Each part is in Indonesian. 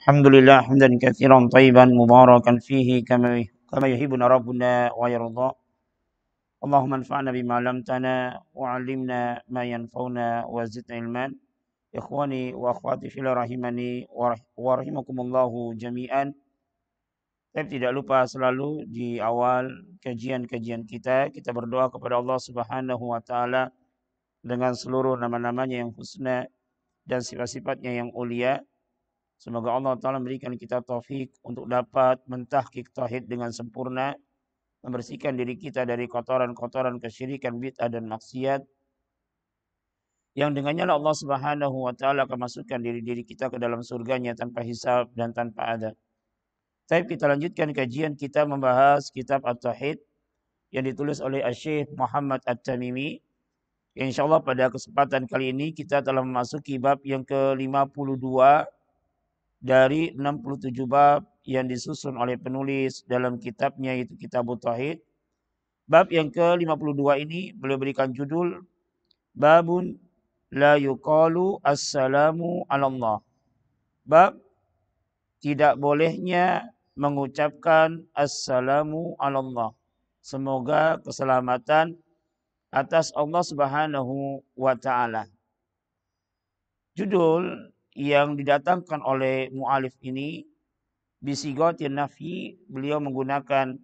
Alhamdulillah hamdan katsiran thayyiban mubarakan fihi kama kama yuhibbu rabbuna wa yarda Allahumma anfa'na bima tana wa 'allimna ma yanfa'una wa zidna ilman ikhwani wa akhwati fil rahimani wa rahimakumullah jami'an Tapi tidak lupa selalu di awal kajian-kajian kita kita berdoa kepada Allah Subhanahu wa taala dengan seluruh nama-namanya yang husna dan sifat-sifatnya yang uliyah Semoga Allah Ta'ala memberikan kita taufik untuk dapat mentahkik tauhid dengan sempurna, membersihkan diri kita dari kotoran-kotoran kesyirikan, bid'ah dan maksiat, yang dengannya Allah Subhanahu wa taala akan masukkan diri-diri kita ke dalam surganya tanpa hisab dan tanpa ada. Baik kita lanjutkan kajian kita membahas kitab At-Tauhid yang ditulis oleh Syekh Muhammad At-Tamimi. Insya Allah pada kesempatan kali ini kita telah memasuki bab yang ke-52 dari 67 bab yang disusun oleh penulis dalam kitabnya yaitu Kitab Tauhid. Bab yang ke-52 ini boleh berikan judul Babun la yuqalu assalamu ala Allah. Bab tidak bolehnya mengucapkan assalamu ala Allah. Semoga keselamatan atas Allah Subhanahu wa taala. Judul yang didatangkan oleh mu'alif ini bisigotin nafi beliau menggunakan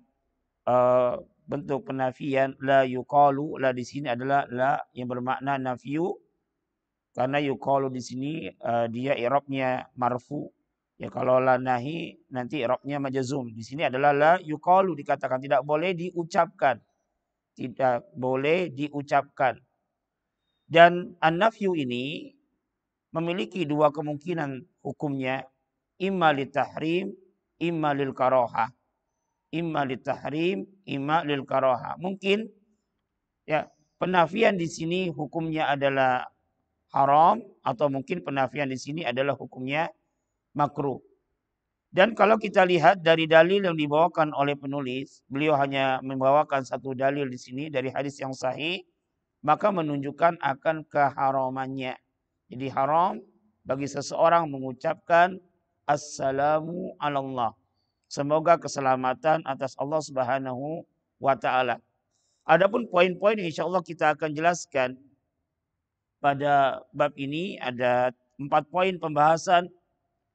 uh, bentuk penafian la yukalu la di sini adalah la yang bermakna nafiu karena yukalu di sini uh, dia i'rabnya marfu ya kalau la nahi nanti i'rabnya majazum di sini adalah la yukalu dikatakan tidak boleh diucapkan tidak boleh diucapkan dan an-nafyu ini memiliki dua kemungkinan hukumnya imma tahrim imma lil karoha imma tahrim imma lil karoha mungkin ya penafian di sini hukumnya adalah haram atau mungkin penafian di sini adalah hukumnya makruh dan kalau kita lihat dari dalil yang dibawakan oleh penulis beliau hanya membawakan satu dalil di sini dari hadis yang sahih maka menunjukkan akan keharamannya jadi haram bagi seseorang mengucapkan assalamu ala Semoga keselamatan atas Allah Subhanahu wa taala. Adapun poin-poin insyaallah kita akan jelaskan pada bab ini ada empat poin pembahasan.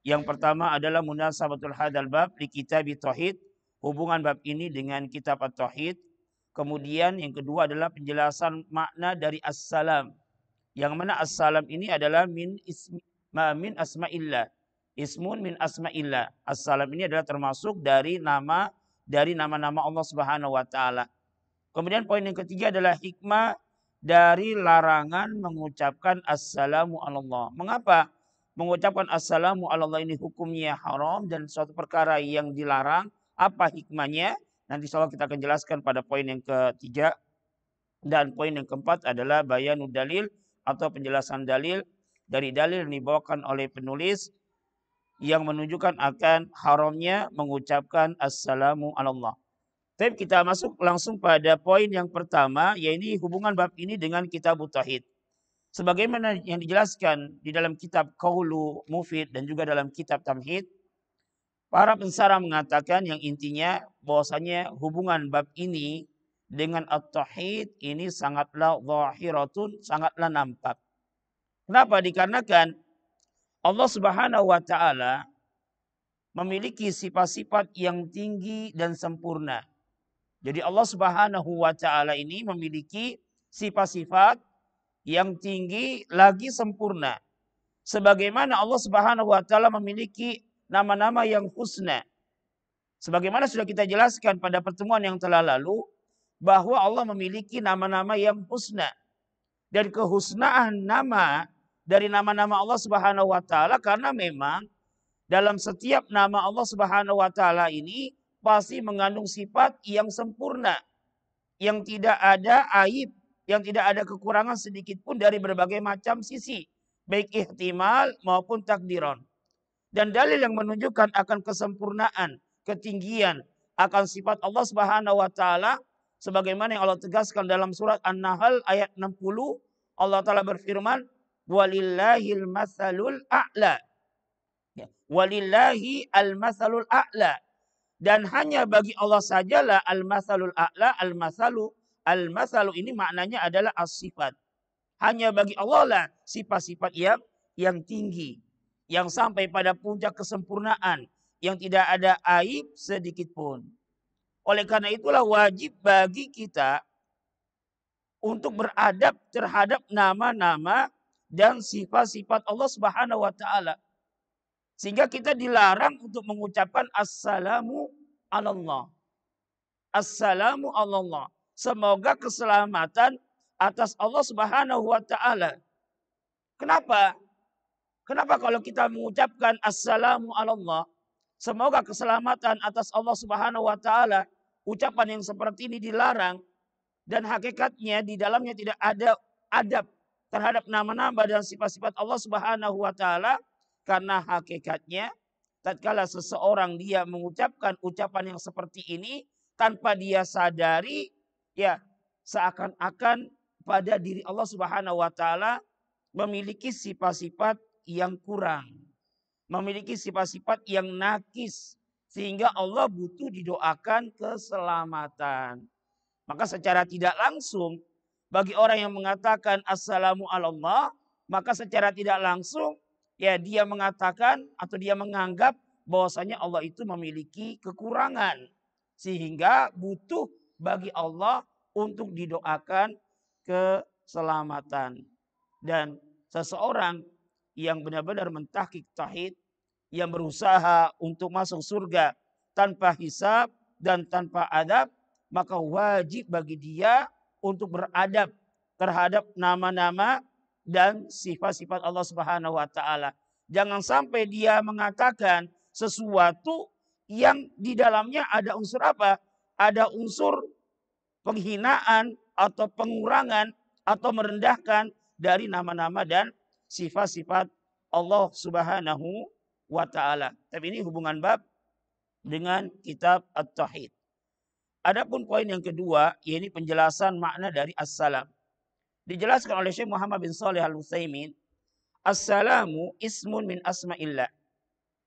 Yang pertama adalah munasabatul hadal bab di kitab tauhid, hubungan bab ini dengan kitab at-tauhid. Kemudian yang kedua adalah penjelasan makna dari assalam yang mana assalam ini adalah min ismi, ma min asma'illah. Ismun min asma'illah. Assalam ini adalah termasuk dari nama dari nama-nama Allah Subhanahu wa taala. Kemudian poin yang ketiga adalah hikmah dari larangan mengucapkan assalamu Allah. Mengapa? mengucapkan assalamu ala Allah ini hukumnya haram dan suatu perkara yang dilarang apa hikmahnya nanti insyaallah kita akan jelaskan pada poin yang ketiga dan poin yang keempat adalah bayan dalil atau penjelasan dalil dari dalil yang dibawakan oleh penulis yang menunjukkan akan haramnya mengucapkan assalamu alallah. Tapi kita masuk langsung pada poin yang pertama yaitu hubungan bab ini dengan kitab tauhid. Sebagaimana yang dijelaskan di dalam kitab Qaulu Mufid dan juga dalam kitab Tamhid, para pensara mengatakan yang intinya bahwasanya hubungan bab ini dengan at tahid ini sangatlah zahiratun, sangatlah nampak. Kenapa? Dikarenakan Allah Subhanahu wa taala memiliki sifat-sifat yang tinggi dan sempurna. Jadi Allah Subhanahu wa taala ini memiliki sifat-sifat yang tinggi lagi sempurna. Sebagaimana Allah Subhanahu wa taala memiliki nama-nama yang husna. Sebagaimana sudah kita jelaskan pada pertemuan yang telah lalu, bahwa Allah memiliki nama-nama yang husna. Dan kehusnaan nama dari nama-nama Allah Subhanahu wa taala karena memang dalam setiap nama Allah Subhanahu wa taala ini pasti mengandung sifat yang sempurna, yang tidak ada aib, yang tidak ada kekurangan sedikit pun dari berbagai macam sisi, baik ihtimal maupun takdiron. Dan dalil yang menunjukkan akan kesempurnaan, ketinggian akan sifat Allah Subhanahu wa taala sebagaimana yang Allah tegaskan dalam surat An-Nahl ayat 60 Allah taala berfirman ya, Walillahi al masalul a'la walillahi al masalul a'la dan hanya bagi Allah sajalah al masalul a'la al masalu al masalu ini maknanya adalah as sifat hanya bagi Allah lah sifat-sifat yang yang tinggi yang sampai pada puncak kesempurnaan yang tidak ada aib sedikit pun. Oleh karena itulah wajib bagi kita untuk beradab terhadap nama-nama dan sifat-sifat Allah Subhanahu wa taala. Sehingga kita dilarang untuk mengucapkan assalamu Allah. Assalamu Allah. Semoga keselamatan atas Allah Subhanahu wa taala. Kenapa? Kenapa kalau kita mengucapkan assalamu Allah, Semoga keselamatan atas Allah Subhanahu wa taala. Ucapan yang seperti ini dilarang dan hakikatnya di dalamnya tidak ada adab terhadap nama-nama dan sifat-sifat Allah Subhanahu wa taala karena hakikatnya tatkala seseorang dia mengucapkan ucapan yang seperti ini tanpa dia sadari ya seakan-akan pada diri Allah Subhanahu wa taala memiliki sifat-sifat yang kurang memiliki sifat-sifat yang nakis sehingga Allah butuh didoakan keselamatan. Maka secara tidak langsung bagi orang yang mengatakan assalamu Allah, maka secara tidak langsung ya dia mengatakan atau dia menganggap bahwasanya Allah itu memiliki kekurangan sehingga butuh bagi Allah untuk didoakan keselamatan. Dan seseorang yang benar-benar mentahkik tahid yang berusaha untuk masuk surga tanpa hisab dan tanpa adab, maka wajib bagi dia untuk beradab terhadap nama-nama dan sifat-sifat Allah Subhanahu wa taala. Jangan sampai dia mengatakan sesuatu yang di dalamnya ada unsur apa? Ada unsur penghinaan atau pengurangan atau merendahkan dari nama-nama dan sifat-sifat Allah Subhanahu wa taala. Tapi ini hubungan bab dengan kitab at tahid Adapun poin yang kedua, yaitu penjelasan makna dari Assalam. Dijelaskan oleh Syekh Muhammad bin Saleh Al-Utsaimin, Assalamu ismun min asma'illah.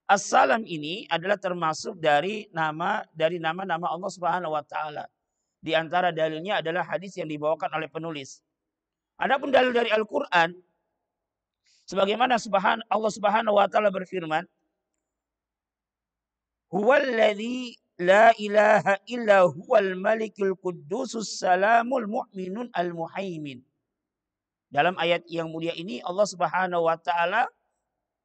Assalam ini adalah termasuk dari nama dari nama-nama Allah Subhanahu wa taala. Di antara dalilnya adalah hadis yang dibawakan oleh penulis. Adapun dalil dari Al-Qur'an sebagaimana subhan Allah Subhanahu wa taala berfirman, huwallazi la ilaha illa huwal malikul quddusus salamul mu'minun al muhaimin. Dalam ayat yang mulia ini Allah Subhanahu wa taala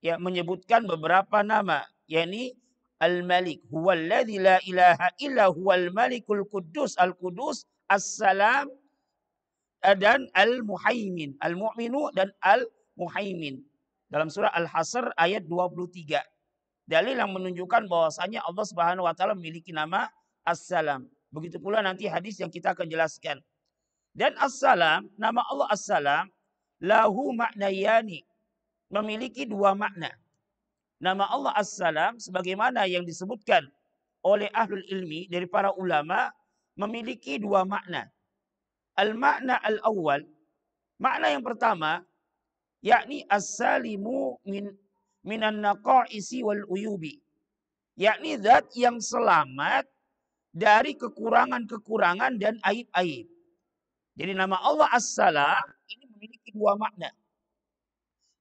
ya menyebutkan beberapa nama yakni al malik huwallazi la ilaha illa huwal malikul quddus al quddus as-salam eh, dan al muhaimin al mu'minu dan al muhaimin dalam surah al hasr ayat 23 dalil yang menunjukkan bahwasanya Allah Subhanahu wa taala memiliki nama Assalam. Begitu pula nanti hadis yang kita akan jelaskan. Dan Assalam nama Allah Assalam salam lahu maknayani memiliki dua makna. Nama Allah Assalam sebagaimana yang disebutkan oleh ahlul ilmi dari para ulama memiliki dua makna. Al-makna al-awwal, makna yang pertama yakni as-salimu min minan naqaisi wal uyubi yakni zat yang selamat dari kekurangan-kekurangan dan aib-aib. Jadi nama Allah As-Salam ini memiliki dua makna.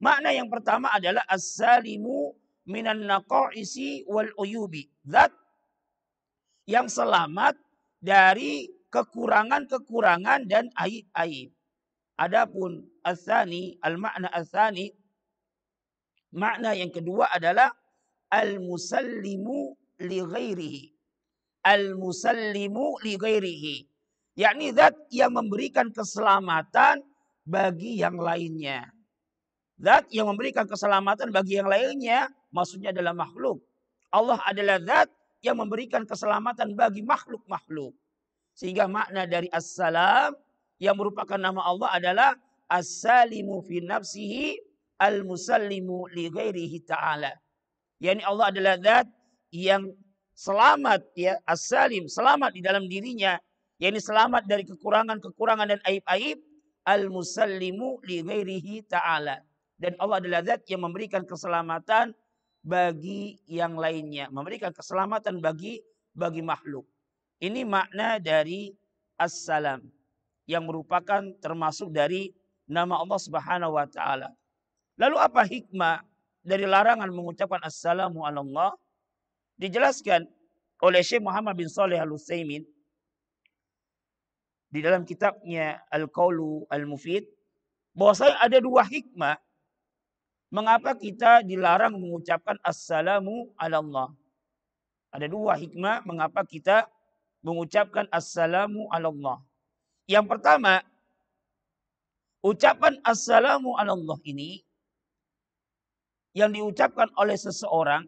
Makna yang pertama adalah as-salimu minan naqaisi wal uyubi. Zat yang selamat dari kekurangan-kekurangan dan aib-aib. Adapun asani, al-makna asani Makna yang kedua adalah al-musallimu li ghairihi. Al-musallimu li ghairihi. Yakni zat yang memberikan keselamatan bagi yang lainnya. Zat yang memberikan keselamatan bagi yang lainnya maksudnya adalah makhluk. Allah adalah zat yang memberikan keselamatan bagi makhluk-makhluk. Sehingga makna dari as-salam yang merupakan nama Allah adalah as-salimu fi nafsihi al-musallimu li ghairihi ta'ala. Yani Allah adalah zat yang selamat ya as-salim, selamat di dalam dirinya, yakni selamat dari kekurangan-kekurangan dan aib-aib al-musallimu li ghairihi ta'ala. Dan Allah adalah zat yang memberikan keselamatan bagi yang lainnya, memberikan keselamatan bagi bagi makhluk. Ini makna dari as-salam yang merupakan termasuk dari nama Allah Subhanahu wa taala. Lalu apa hikmah dari larangan mengucapkan assalamu ala Allah? Dijelaskan oleh Syekh Muhammad bin Saleh Al Utsaimin di dalam kitabnya Al-Qaulu Al-Mufid bahwasanya ada dua hikmah mengapa kita dilarang mengucapkan assalamu ala Allah. Ada dua hikmah mengapa kita mengucapkan assalamu ala Allah. Yang pertama, ucapan assalamu ala Allah ini yang diucapkan oleh seseorang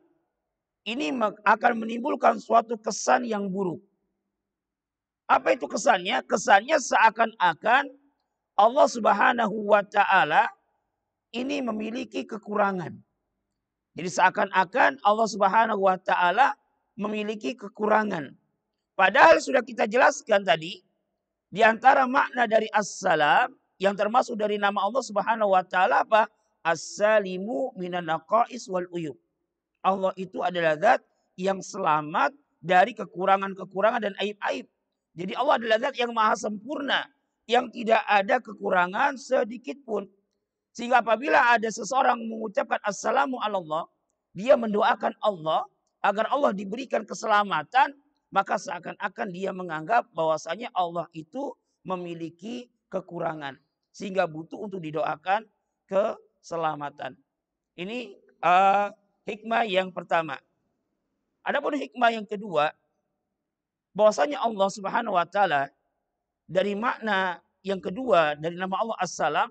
ini akan menimbulkan suatu kesan yang buruk. Apa itu kesannya? Kesannya seakan-akan Allah Subhanahu wa taala ini memiliki kekurangan. Jadi seakan-akan Allah Subhanahu wa taala memiliki kekurangan. Padahal sudah kita jelaskan tadi di antara makna dari Assalam yang termasuk dari nama Allah Subhanahu wa taala apa? as-salimu minan naqais wal uyub. Allah itu adalah zat yang selamat dari kekurangan-kekurangan dan aib-aib. Jadi Allah adalah zat yang maha sempurna, yang tidak ada kekurangan sedikit pun. Sehingga apabila ada seseorang mengucapkan assalamu ala Allah, dia mendoakan Allah agar Allah diberikan keselamatan, maka seakan-akan dia menganggap bahwasanya Allah itu memiliki kekurangan sehingga butuh untuk didoakan ke keselamatan. Ini uh, hikmah yang pertama. Adapun hikmah yang kedua, bahwasanya Allah Subhanahu wa taala dari makna yang kedua dari nama Allah As-Salam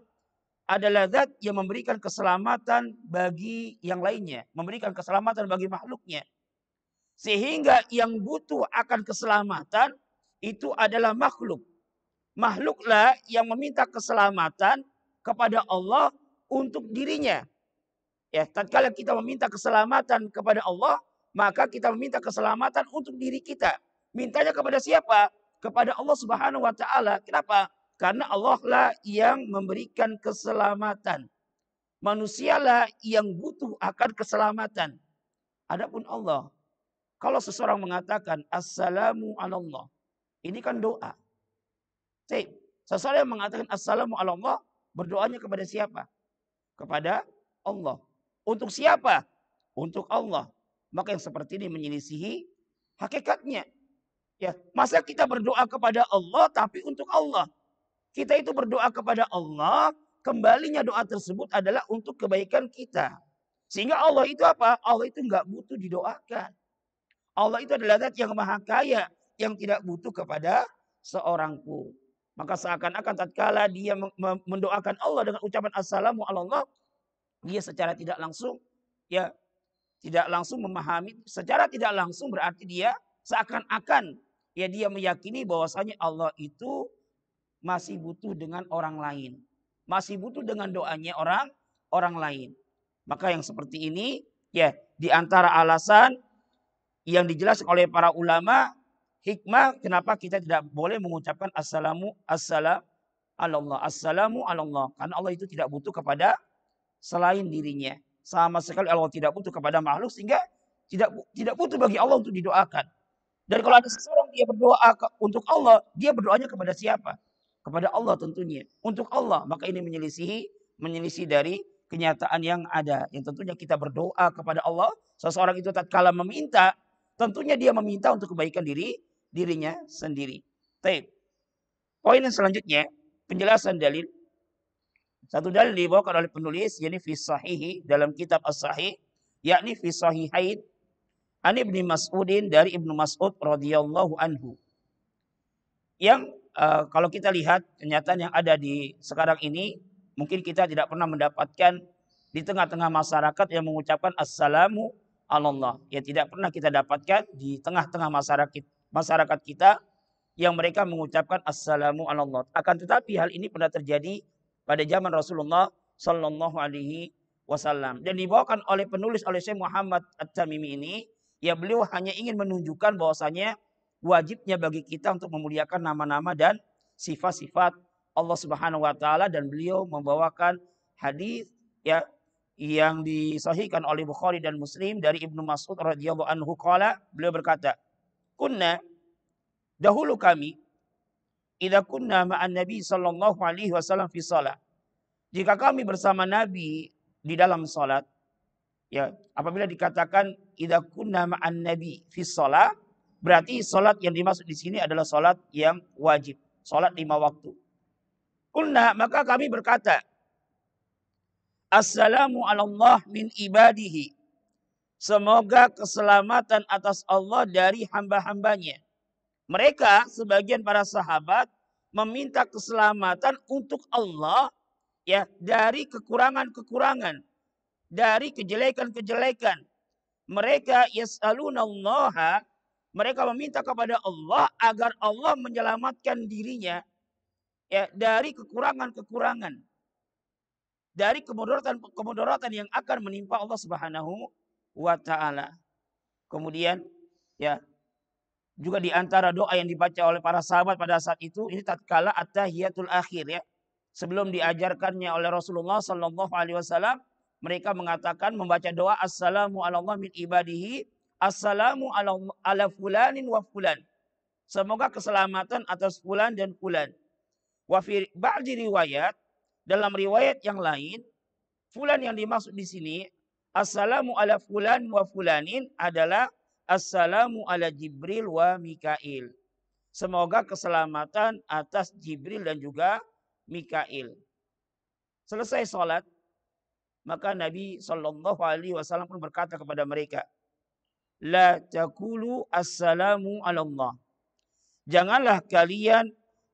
adalah zat yang memberikan keselamatan bagi yang lainnya, memberikan keselamatan bagi makhluknya. Sehingga yang butuh akan keselamatan itu adalah makhluk. Makhluklah yang meminta keselamatan kepada Allah untuk dirinya. Ya, tatkala kita meminta keselamatan kepada Allah, maka kita meminta keselamatan untuk diri kita. Mintanya kepada siapa? Kepada Allah Subhanahu wa taala. Kenapa? Karena Allah lah yang memberikan keselamatan. Manusialah yang butuh akan keselamatan. Adapun Allah, kalau seseorang mengatakan assalamu ala Allah, ini kan doa. Sip. Seseorang yang mengatakan assalamu ala Allah, berdoanya kepada siapa? kepada Allah. Untuk siapa? Untuk Allah. Maka yang seperti ini menyelisihi hakikatnya. Ya, masa kita berdoa kepada Allah tapi untuk Allah. Kita itu berdoa kepada Allah, kembalinya doa tersebut adalah untuk kebaikan kita. Sehingga Allah itu apa? Allah itu enggak butuh didoakan. Allah itu adalah zat yang maha kaya, yang tidak butuh kepada seorang pun. Maka seakan-akan tatkala dia mendoakan Allah dengan ucapan assalamu ala Allah, dia secara tidak langsung ya tidak langsung memahami, secara tidak langsung berarti dia seakan-akan ya dia meyakini bahwasanya Allah itu masih butuh dengan orang lain, masih butuh dengan doanya orang orang lain. Maka yang seperti ini ya di antara alasan yang dijelaskan oleh para ulama hikmah kenapa kita tidak boleh mengucapkan assalamu assalam Allah assalamu Allah karena Allah itu tidak butuh kepada selain dirinya sama sekali Allah tidak butuh kepada makhluk sehingga tidak tidak butuh bagi Allah untuk didoakan dan kalau ada seseorang dia berdoa untuk Allah dia berdoanya kepada siapa kepada Allah tentunya untuk Allah maka ini menyelisihi menyelisih dari kenyataan yang ada yang tentunya kita berdoa kepada Allah seseorang itu tatkala meminta tentunya dia meminta untuk kebaikan diri dirinya sendiri. Baik. Poin yang selanjutnya, penjelasan dalil. Satu dalil dibawakan oleh penulis, yakni fi sahihi, dalam kitab as-sahih, yakni fi sahihain, an ibni Mas'udin dari ibnu Mas'ud radhiyallahu anhu. Yang uh, kalau kita lihat kenyataan yang ada di sekarang ini, mungkin kita tidak pernah mendapatkan di tengah-tengah masyarakat yang mengucapkan assalamu Allah. Ya tidak pernah kita dapatkan di tengah-tengah masyarakat masyarakat kita yang mereka mengucapkan assalamu ala Akan tetapi hal ini pernah terjadi pada zaman Rasulullah Shallallahu Alaihi Wasallam dan dibawakan oleh penulis oleh Syekh Muhammad At-Tamimi ini ya beliau hanya ingin menunjukkan bahwasanya wajibnya bagi kita untuk memuliakan nama-nama dan sifat-sifat Allah Subhanahu wa taala dan beliau membawakan hadis ya yang disahihkan oleh Bukhari dan Muslim dari Ibnu Mas'ud radhiyallahu anhu qala beliau berkata kunna dahulu kami idza kunna ma'an nabi sallallahu alaihi wasallam fi salat jika kami bersama nabi di dalam salat ya apabila dikatakan idza kunna ma'an nabi fi salat berarti salat yang dimaksud di sini adalah salat yang wajib salat lima waktu kunna maka kami berkata assalamu ala Allah min ibadihi Semoga keselamatan atas Allah dari hamba-hambanya. Mereka, sebagian para sahabat, meminta keselamatan untuk Allah ya dari kekurangan-kekurangan, dari kejelekan-kejelekan. Mereka yas'alunallaha, mereka meminta kepada Allah agar Allah menyelamatkan dirinya ya dari kekurangan-kekurangan dari kemudaratan kemudaratan yang akan menimpa Allah Subhanahu wa taala. Kemudian ya juga di antara doa yang dibaca oleh para sahabat pada saat itu ini tatkala at-tahiyatul akhir ya. Sebelum diajarkannya oleh Rasulullah sallallahu alaihi wasallam, mereka mengatakan membaca doa assalamu ala Allah min ibadihi, assalamu ala, ala fulanin wa fulan. Semoga keselamatan atas fulan dan fulan. Wa fi ba'di riwayat dalam riwayat yang lain, fulan yang dimaksud di sini Assalamu ala fulan wa fulanin adalah Assalamu ala Jibril wa Mikail. Semoga keselamatan atas Jibril dan juga Mikail. Selesai sholat, maka Nabi Sallallahu Alaihi Wasallam pun berkata kepada mereka, La takulu assalamu ala Allah. Janganlah kalian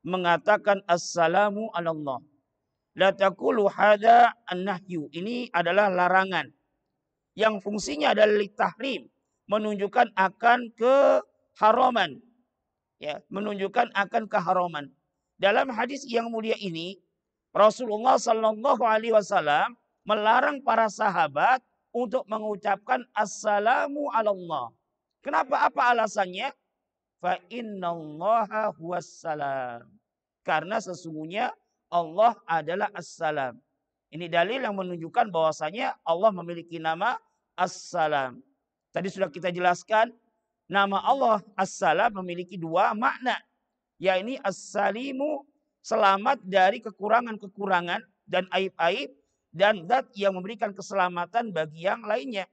mengatakan assalamu ala Allah. La takulu hada an-nahyu. Ini adalah larangan yang fungsinya adalah litahrim menunjukkan akan keharaman ya menunjukkan akan keharaman dalam hadis yang mulia ini Rasulullah Shallallahu Alaihi Wasallam melarang para sahabat untuk mengucapkan assalamu Allah kenapa apa alasannya fa innallaha huwas salam karena sesungguhnya Allah adalah assalam ini dalil yang menunjukkan bahwasanya Allah memiliki nama As-Salam. Tadi sudah kita jelaskan nama Allah As-Salam memiliki dua makna. Yaitu As-Salimu selamat dari kekurangan-kekurangan dan aib-aib dan zat yang memberikan keselamatan bagi yang lainnya.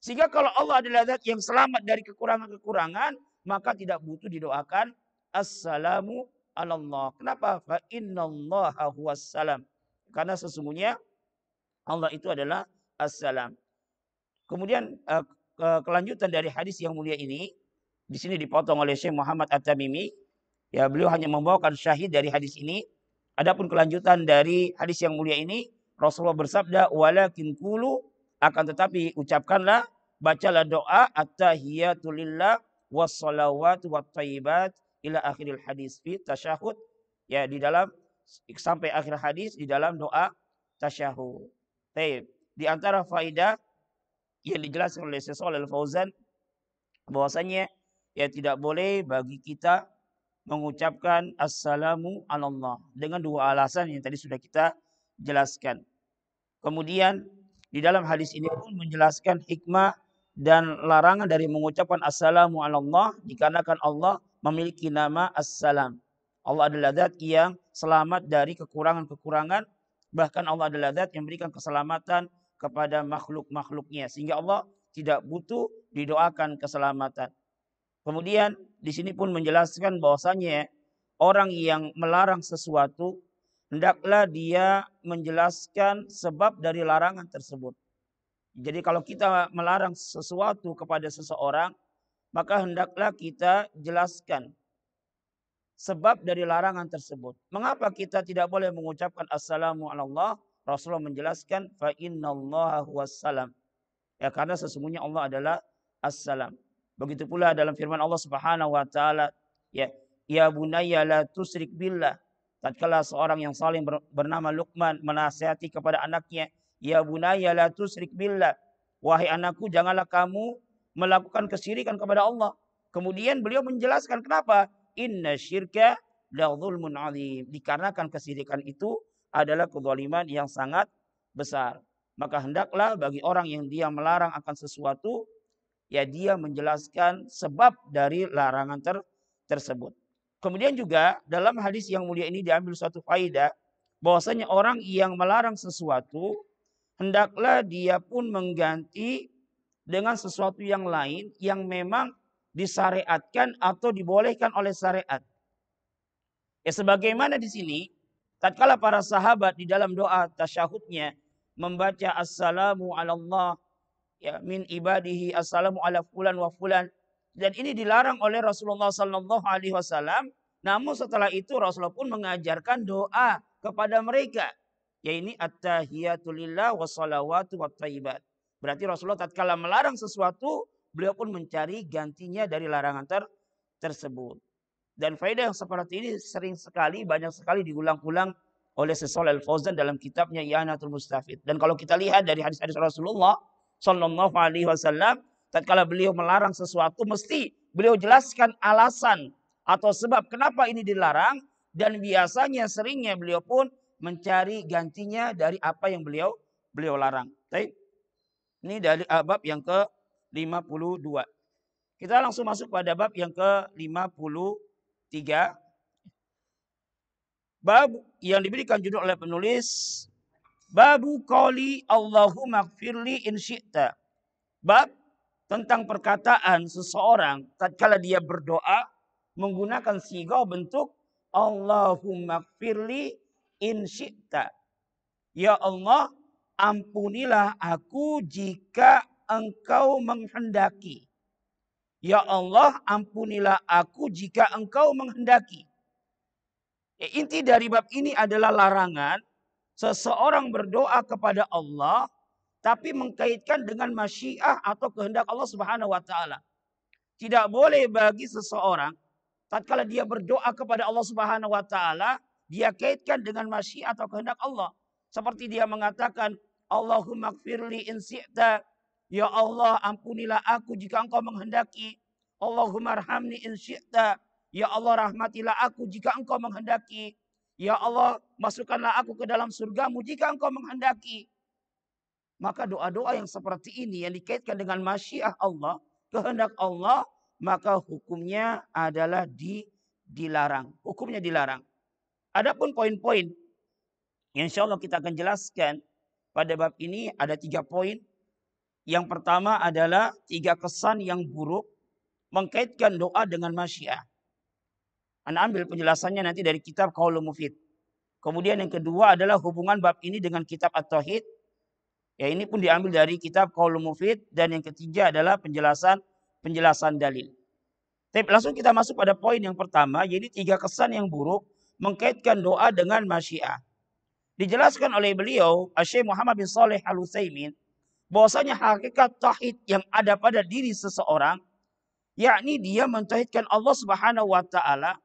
Sehingga kalau Allah adalah zat yang selamat dari kekurangan-kekurangan, maka tidak butuh didoakan assalamu Allah. Kenapa? Fa innallaha huwas salam. Karena sesungguhnya Allah itu adalah Assalam. Kemudian eh, kelanjutan dari hadis yang mulia ini di sini dipotong oleh Syekh Muhammad At-Tamimi. Ya, beliau hanya membawakan syahid dari hadis ini. Adapun kelanjutan dari hadis yang mulia ini, Rasulullah bersabda, "Walakin kulu akan tetapi ucapkanlah bacalah doa at tahiyatul lillah wassalawat wattaibat ila akhiril hadis fi tasyahud." Ya, di dalam sampai akhir hadis di dalam doa tasyahud. Baik, di antara faedah yang dijelaskan oleh Syaikh Al Fauzan bahwasanya ya tidak boleh bagi kita mengucapkan assalamu ala dengan dua alasan yang tadi sudah kita jelaskan. Kemudian di dalam hadis ini pun menjelaskan hikmah dan larangan dari mengucapkan assalamu ala dikarenakan Allah memiliki nama assalam. Allah adalah zat yang selamat dari kekurangan-kekurangan. Bahkan Allah adalah zat yang memberikan keselamatan kepada makhluk-makhluknya. Sehingga Allah tidak butuh didoakan keselamatan. Kemudian di sini pun menjelaskan bahwasanya orang yang melarang sesuatu hendaklah dia menjelaskan sebab dari larangan tersebut. Jadi kalau kita melarang sesuatu kepada seseorang, maka hendaklah kita jelaskan sebab dari larangan tersebut. Mengapa kita tidak boleh mengucapkan assalamu ala Allah? Rasulullah menjelaskan fa innallaha wassalam. Ya karena sesungguhnya Allah adalah assalam. Begitu pula dalam firman Allah Subhanahu wa taala ya ya bunayya la tusyrik billah. Tatkala seorang yang saling bernama Luqman menasihati kepada anaknya, ya bunayya la tusyrik billah. Wahai anakku janganlah kamu melakukan kesyirikan kepada Allah. Kemudian beliau menjelaskan kenapa? inna syirka la zulmun azim. Dikarenakan kesirikan itu adalah kezaliman yang sangat besar. Maka hendaklah bagi orang yang dia melarang akan sesuatu, ya dia menjelaskan sebab dari larangan ter tersebut. Kemudian juga dalam hadis yang mulia ini diambil suatu faidah bahwasanya orang yang melarang sesuatu hendaklah dia pun mengganti dengan sesuatu yang lain yang memang disyariatkan atau dibolehkan oleh syariat. Ya sebagaimana di sini tatkala para sahabat di dalam doa tasyahudnya membaca assalamu ala Allah ya min ibadihi assalamu ala fulan wa fulan dan ini dilarang oleh Rasulullah sallallahu alaihi wasallam namun setelah itu Rasulullah pun mengajarkan doa kepada mereka yaitu ini tahiyatu wassalawatu wattaibat berarti Rasulullah tatkala melarang sesuatu beliau pun mencari gantinya dari larangan ter tersebut. Dan faedah yang seperti ini sering sekali, banyak sekali diulang-ulang oleh Sesol al Fauzan dalam kitabnya i'yanatul Mustafid. Dan kalau kita lihat dari hadis-hadis Rasulullah Sallallahu Alaihi Wasallam, tatkala beliau melarang sesuatu, mesti beliau jelaskan alasan atau sebab kenapa ini dilarang. Dan biasanya seringnya beliau pun mencari gantinya dari apa yang beliau beliau larang. Ini dari abab ah, yang ke 52. Kita langsung masuk pada bab yang ke-53. Bab yang diberikan judul oleh penulis Babu qali Allahumma gfirli in syi'ta. Bab tentang perkataan seseorang tatkala dia berdoa menggunakan sigo bentuk Allahumma gfirli in syi'ta. Ya Allah, ampunilah aku jika engkau menghendaki. Ya Allah ampunilah aku jika engkau menghendaki. Ya, inti dari bab ini adalah larangan seseorang berdoa kepada Allah tapi mengkaitkan dengan masyiah atau kehendak Allah Subhanahu wa taala. Tidak boleh bagi seseorang tatkala dia berdoa kepada Allah Subhanahu wa taala dia kaitkan dengan masyiah atau kehendak Allah. Seperti dia mengatakan Allahumma gfirli in si'ta Ya Allah ampunilah aku jika engkau menghendaki. Allahumma rahamni in syi'ta. Ya Allah rahmatilah aku jika engkau menghendaki. Ya Allah masukkanlah aku ke dalam surgamu jika engkau menghendaki. Maka doa-doa yang seperti ini yang dikaitkan dengan masyiah Allah. Kehendak Allah. Maka hukumnya adalah di, dilarang. Hukumnya dilarang. Adapun poin-poin. Insya Allah kita akan jelaskan pada bab ini ada tiga poin yang pertama adalah tiga kesan yang buruk mengkaitkan doa dengan masyiah. Anda ambil penjelasannya nanti dari kitab Kaulul Mufid. Kemudian yang kedua adalah hubungan bab ini dengan kitab At-Tauhid. Ya ini pun diambil dari kitab Kaulul Mufid dan yang ketiga adalah penjelasan penjelasan dalil. Tapi langsung kita masuk pada poin yang pertama, jadi tiga kesan yang buruk mengkaitkan doa dengan masyiah. Dijelaskan oleh beliau, Syekh Muhammad bin Saleh Al-Utsaimin bahwasanya hakikat tauhid yang ada pada diri seseorang yakni dia mentauhidkan Allah Subhanahu wa taala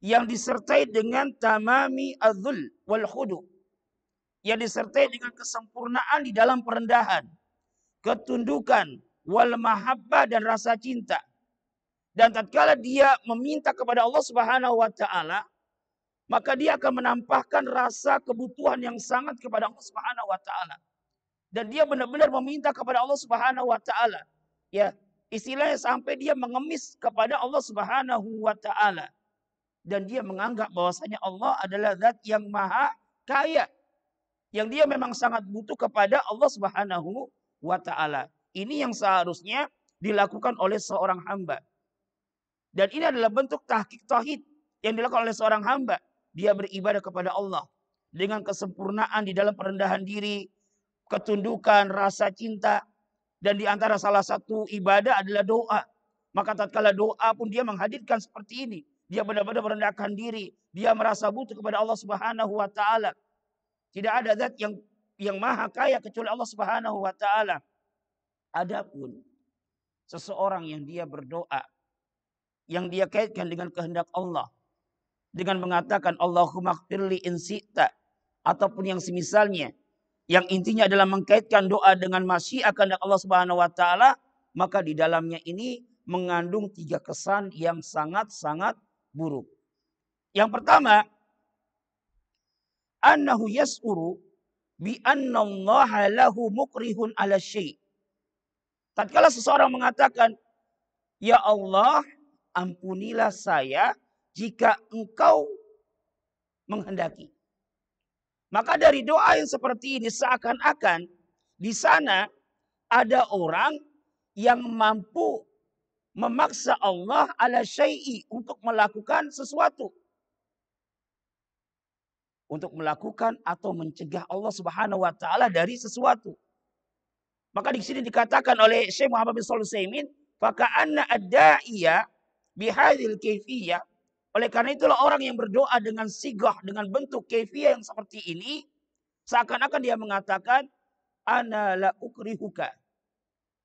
yang disertai dengan tamami azul wal khudu yang disertai dengan kesempurnaan di dalam perendahan ketundukan wal mahabbah dan rasa cinta dan tatkala dia meminta kepada Allah Subhanahu wa taala maka dia akan menampahkan rasa kebutuhan yang sangat kepada Allah Subhanahu wa taala dan dia benar-benar meminta kepada Allah Subhanahu wa taala. Ya, istilahnya sampai dia mengemis kepada Allah Subhanahu wa taala. Dan dia menganggap bahwasanya Allah adalah zat yang maha kaya. Yang dia memang sangat butuh kepada Allah Subhanahu wa taala. Ini yang seharusnya dilakukan oleh seorang hamba. Dan ini adalah bentuk tahqiq tauhid yang dilakukan oleh seorang hamba. Dia beribadah kepada Allah dengan kesempurnaan di dalam perendahan diri, ketundukan, rasa cinta. Dan di antara salah satu ibadah adalah doa. Maka tatkala doa pun dia menghadirkan seperti ini. Dia benar-benar merendahkan diri. Dia merasa butuh kepada Allah Subhanahu wa taala. Tidak ada zat yang yang maha kaya kecuali Allah Subhanahu wa taala. Adapun seseorang yang dia berdoa yang dia kaitkan dengan kehendak Allah dengan mengatakan Allahumma ighfirli ataupun yang semisalnya yang intinya adalah mengkaitkan doa dengan masih akan Allah Subhanahu wa taala, maka di dalamnya ini mengandung tiga kesan yang sangat-sangat buruk. Yang pertama, annahu yas'uru bi anna Allah lahu mukrihun ala syai'. Tatkala seseorang mengatakan, "Ya Allah, ampunilah saya jika Engkau menghendaki." Maka dari doa yang seperti ini seakan-akan di sana ada orang yang mampu memaksa Allah ala syai'i untuk melakukan sesuatu. Untuk melakukan atau mencegah Allah subhanahu wa ta'ala dari sesuatu. Maka di sini dikatakan oleh Syekh Muhammad bin Salusaimin, ad الدَّاعِيَ بِهَذِي kefiyah. Oleh karena itulah orang yang berdoa dengan sigah, dengan bentuk kefiah yang seperti ini, seakan-akan dia mengatakan, Ana la ukrihuka.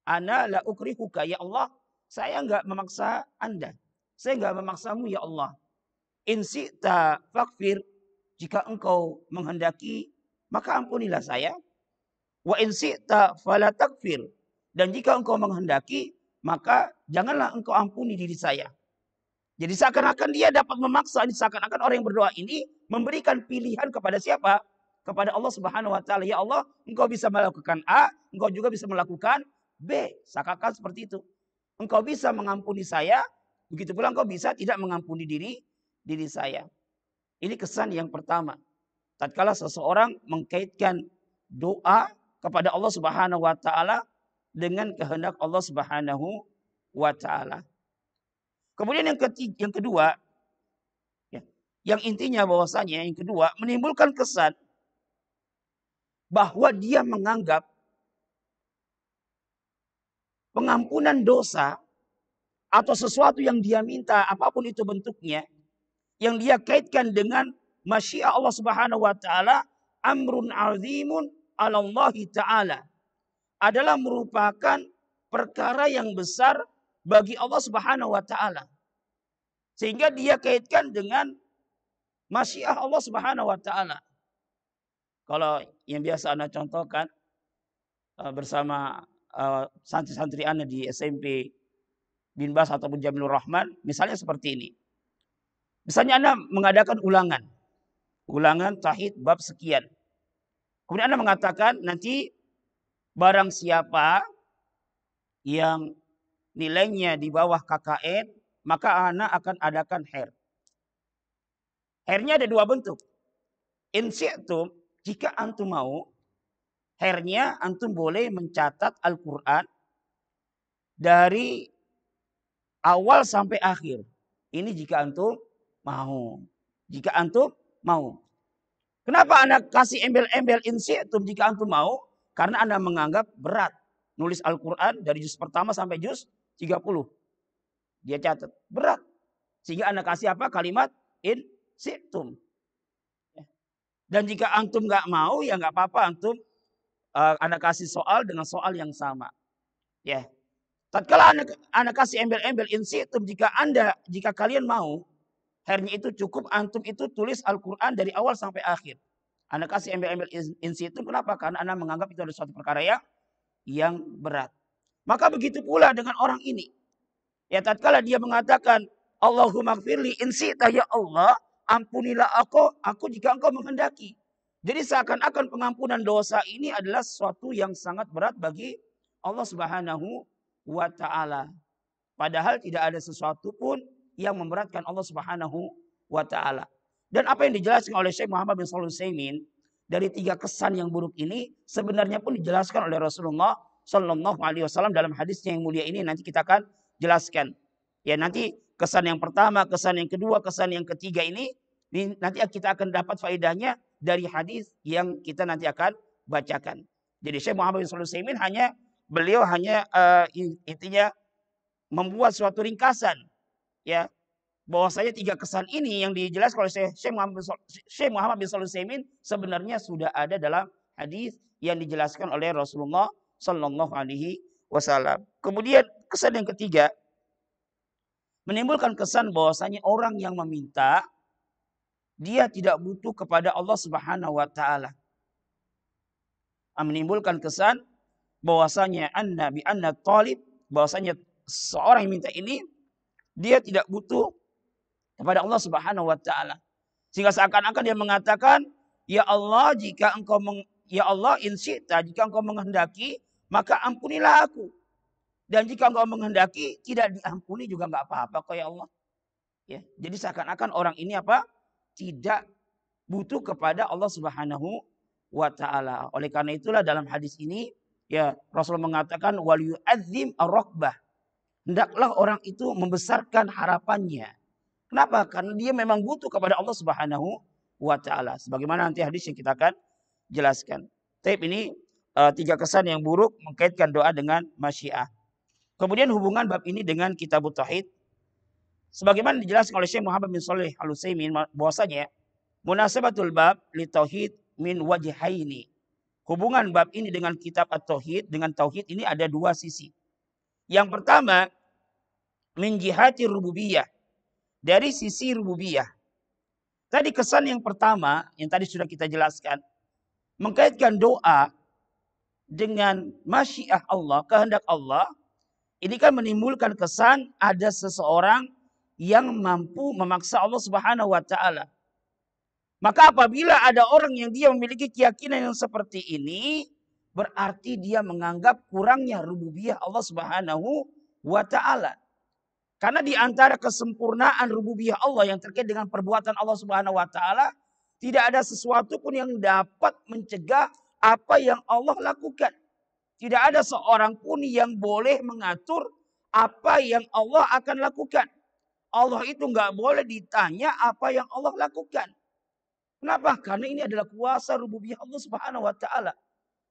Ana la ukrihuka. Ya Allah, saya enggak memaksa Anda. Saya nggak memaksamu, Ya Allah. Insita fakfir. Jika engkau menghendaki, maka ampunilah saya. Wa insita falatakfir. Dan jika engkau menghendaki, maka janganlah engkau ampuni diri saya. Jadi seakan-akan dia dapat memaksa, seakan-akan orang yang berdoa ini memberikan pilihan kepada siapa? Kepada Allah Subhanahu wa taala. Ya Allah, engkau bisa melakukan A, engkau juga bisa melakukan B. Seakan-akan seperti itu. Engkau bisa mengampuni saya, begitu pula engkau bisa tidak mengampuni diri diri saya. Ini kesan yang pertama. Tatkala seseorang mengkaitkan doa kepada Allah Subhanahu wa taala dengan kehendak Allah Subhanahu wa taala. Kemudian yang ketiga, yang kedua, ya, yang intinya bahwasanya yang kedua menimbulkan kesan bahwa dia menganggap pengampunan dosa atau sesuatu yang dia minta apapun itu bentuknya yang dia kaitkan dengan masya Allah Subhanahu wa taala amrun azimun Allah taala adalah merupakan perkara yang besar bagi Allah Subhanahu wa taala. Sehingga dia kaitkan dengan masyiah Allah Subhanahu wa taala. Kalau yang biasa Anda contohkan eh, bersama eh, santri-santri Anda di SMP Bin Bas ataupun Jamilur Rahman, misalnya seperti ini. Misalnya Anda mengadakan ulangan. Ulangan tahid bab sekian. Kemudian Anda mengatakan nanti barang siapa yang nilainya di bawah KKN, maka anak akan adakan hair. Hairnya ada dua bentuk. Insiatum, jika antum mau, hairnya antum boleh mencatat Al-Quran dari awal sampai akhir. Ini jika antum mau. Jika antum mau. Kenapa ya. Anda kasih embel-embel insiatum jika antum mau? Karena Anda menganggap berat nulis Al-Quran dari juz pertama sampai juz 30. Dia catat. Berat. Sehingga anda kasih apa? Kalimat in situm. Ya. Dan jika antum nggak mau, ya nggak apa-apa antum. Uh, anda kasih soal dengan soal yang sama. Ya. Yeah. Tatkala anda, anda kasih embel-embel in situm, jika anda, jika kalian mau, hernya itu cukup antum itu tulis Al-Quran dari awal sampai akhir. Anda kasih embel-embel in situm, kenapa? Karena anda menganggap itu adalah suatu perkara yang yang berat. Maka begitu pula dengan orang ini. Ya tatkala dia mengatakan Allahumma gfirli insita ya Allah ampunilah aku aku jika engkau menghendaki. Jadi seakan-akan pengampunan dosa ini adalah sesuatu yang sangat berat bagi Allah Subhanahu wa taala. Padahal tidak ada sesuatu pun yang memberatkan Allah Subhanahu wa taala. Dan apa yang dijelaskan oleh Syekh Muhammad bin Shalih dari tiga kesan yang buruk ini sebenarnya pun dijelaskan oleh Rasulullah Shallallahu Alaihi Wasallam dalam hadisnya yang mulia ini nanti kita akan jelaskan. Ya nanti kesan yang pertama, kesan yang kedua, kesan yang ketiga ini nanti kita akan dapat faidahnya dari hadis yang kita nanti akan bacakan. Jadi Syekh Muhammad bin Sulaiman hanya beliau hanya uh, intinya membuat suatu ringkasan ya bahwasanya tiga kesan ini yang dijelaskan oleh Syekh Muhammad, Muhammad bin Sulaiman sebenarnya sudah ada dalam hadis yang dijelaskan oleh Rasulullah Sallallahu Alaihi Wasallam. Kemudian kesan yang ketiga menimbulkan kesan bahwasanya orang yang meminta dia tidak butuh kepada Allah Subhanahu wa taala. Ah, menimbulkan kesan bahwasanya anna bi anna talib bahwasanya seorang yang minta ini dia tidak butuh kepada Allah Subhanahu wa taala. Sehingga seakan-akan dia mengatakan, "Ya Allah, jika engkau meng, ya Allah insyita, jika engkau menghendaki, maka ampunilah aku. Dan jika engkau menghendaki, tidak diampuni juga enggak apa-apa kok ya Allah. Ya, jadi seakan-akan orang ini apa? Tidak butuh kepada Allah Subhanahu wa taala. Oleh karena itulah dalam hadis ini ya Rasul mengatakan wal yu'azzim ar Hendaklah orang itu membesarkan harapannya. Kenapa? Karena dia memang butuh kepada Allah Subhanahu wa taala. Sebagaimana nanti hadis yang kita akan jelaskan. Tapi ini uh, tiga kesan yang buruk mengkaitkan doa dengan masyiah. Kemudian hubungan bab ini dengan kitab tauhid. Sebagaimana dijelaskan oleh Syekh Muhammad bin Salih Al Utsaimin bahwasanya munasabatul bab li tauhid min wajhaini. Hubungan bab ini dengan kitab at-tauhid dengan tauhid ini ada dua sisi. Yang pertama min jihati rububiyah. Dari sisi rububiyah. Tadi kesan yang pertama yang tadi sudah kita jelaskan mengkaitkan doa dengan masyiah Allah, kehendak Allah, ini kan menimbulkan kesan ada seseorang yang mampu memaksa Allah Subhanahu wa taala. Maka apabila ada orang yang dia memiliki keyakinan yang seperti ini, berarti dia menganggap kurangnya rububiyah Allah Subhanahu wa taala. Karena di antara kesempurnaan rububiyah Allah yang terkait dengan perbuatan Allah Subhanahu wa taala, tidak ada sesuatu pun yang dapat mencegah apa yang Allah lakukan. Tidak ada seorang pun yang boleh mengatur apa yang Allah akan lakukan. Allah itu nggak boleh ditanya apa yang Allah lakukan. Kenapa? Karena ini adalah kuasa rububiyah Allah Subhanahu wa taala.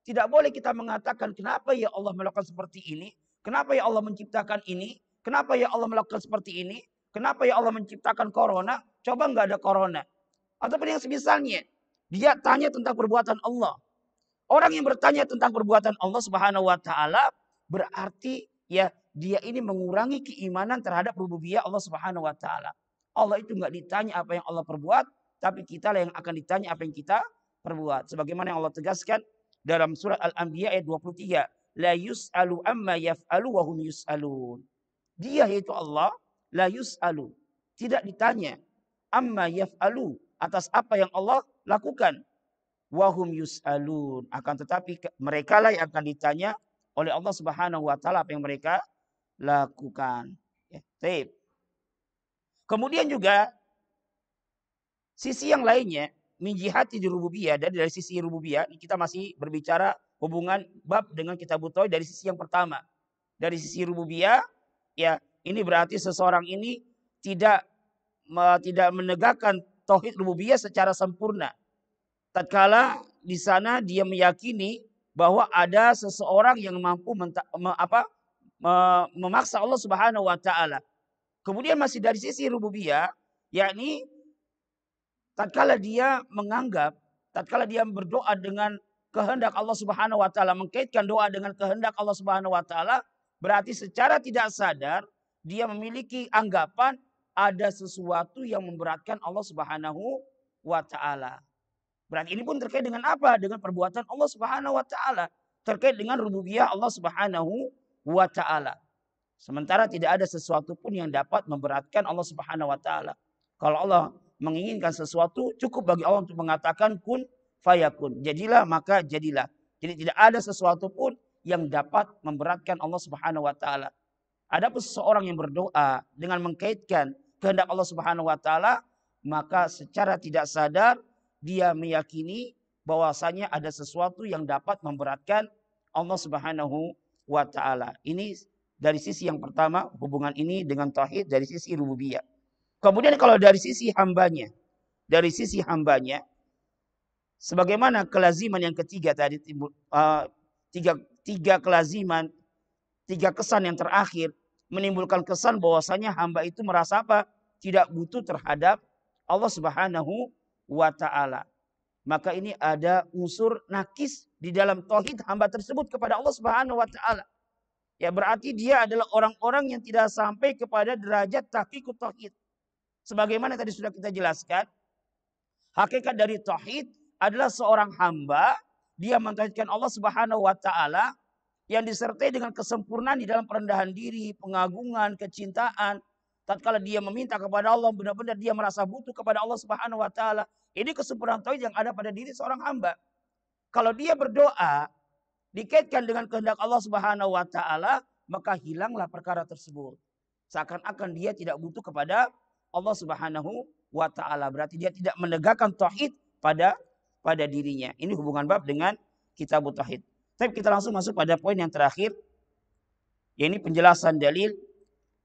Tidak boleh kita mengatakan kenapa ya Allah melakukan seperti ini? Kenapa ya Allah menciptakan ini? Kenapa ya Allah melakukan seperti ini? Kenapa ya Allah menciptakan corona? Coba nggak ada corona. Ataupun yang semisalnya. Dia tanya tentang perbuatan Allah. Orang yang bertanya tentang perbuatan Allah Subhanahu wa taala berarti ya dia ini mengurangi keimanan terhadap rububiyah Allah Subhanahu wa taala. Allah itu nggak ditanya apa yang Allah perbuat, tapi kita lah yang akan ditanya apa yang kita perbuat. Sebagaimana yang Allah tegaskan dalam surat Al-Anbiya ayat 23, la yus'alu amma yaf'alu wa hum yus'alun. Dia yaitu Allah la yus'alu, tidak ditanya amma yaf'alu atas apa yang Allah lakukan wahum yusalun akan tetapi mereka lah yang akan ditanya oleh Allah Subhanahu wa taala apa yang mereka lakukan ya taip. kemudian juga sisi yang lainnya min jihati rububiyah dari dari sisi rububiyah kita masih berbicara hubungan bab dengan kitab butuh dari sisi yang pertama dari sisi rububiyah ya ini berarti seseorang ini tidak tidak menegakkan tauhid rububiyah secara sempurna tatkala di sana dia meyakini bahwa ada seseorang yang mampu menta, me, apa, me, memaksa Allah Subhanahu wa taala. Kemudian masih dari sisi rububiyah, yakni tatkala dia menganggap, tatkala dia berdoa dengan kehendak Allah Subhanahu wa taala, mengkaitkan doa dengan kehendak Allah Subhanahu wa taala, berarti secara tidak sadar dia memiliki anggapan ada sesuatu yang memberatkan Allah Subhanahu wa taala. Berarti ini pun terkait dengan apa? Dengan perbuatan Allah Subhanahu wa taala, terkait dengan rububiyah Allah Subhanahu wa taala. Sementara tidak ada sesuatu pun yang dapat memberatkan Allah Subhanahu wa taala. Kalau Allah menginginkan sesuatu, cukup bagi Allah untuk mengatakan kun fayakun. Jadilah maka jadilah. Jadi tidak ada sesuatu pun yang dapat memberatkan Allah Subhanahu wa taala. Ada seseorang yang berdoa dengan mengkaitkan kehendak Allah Subhanahu wa taala, maka secara tidak sadar dia meyakini bahwasanya ada sesuatu yang dapat memberatkan Allah Subhanahu wa taala. Ini dari sisi yang pertama hubungan ini dengan tauhid dari sisi rububiyah. Kemudian kalau dari sisi hambanya, dari sisi hambanya sebagaimana kelaziman yang ketiga tadi uh, tiga tiga kelaziman tiga kesan yang terakhir menimbulkan kesan bahwasanya hamba itu merasa apa? tidak butuh terhadap Allah Subhanahu wa ta'ala. Maka ini ada unsur nakis di dalam tauhid hamba tersebut kepada Allah Subhanahu wa taala. Ya berarti dia adalah orang-orang yang tidak sampai kepada derajat tahqiqut tauhid. Sebagaimana tadi sudah kita jelaskan, hakikat dari tauhid adalah seorang hamba dia mentauhidkan Allah Subhanahu wa taala yang disertai dengan kesempurnaan di dalam perendahan diri, pengagungan, kecintaan, tatkala dia meminta kepada Allah benar-benar dia merasa butuh kepada Allah Subhanahu wa taala. Ini kesempurnaan tauhid yang ada pada diri seorang hamba. Kalau dia berdoa dikaitkan dengan kehendak Allah Subhanahu wa taala, maka hilanglah perkara tersebut. Seakan-akan dia tidak butuh kepada Allah Subhanahu wa taala. Berarti dia tidak menegakkan tauhid pada pada dirinya. Ini hubungan bab dengan kitab tauhid. Tapi kita langsung masuk pada poin yang terakhir. ini penjelasan dalil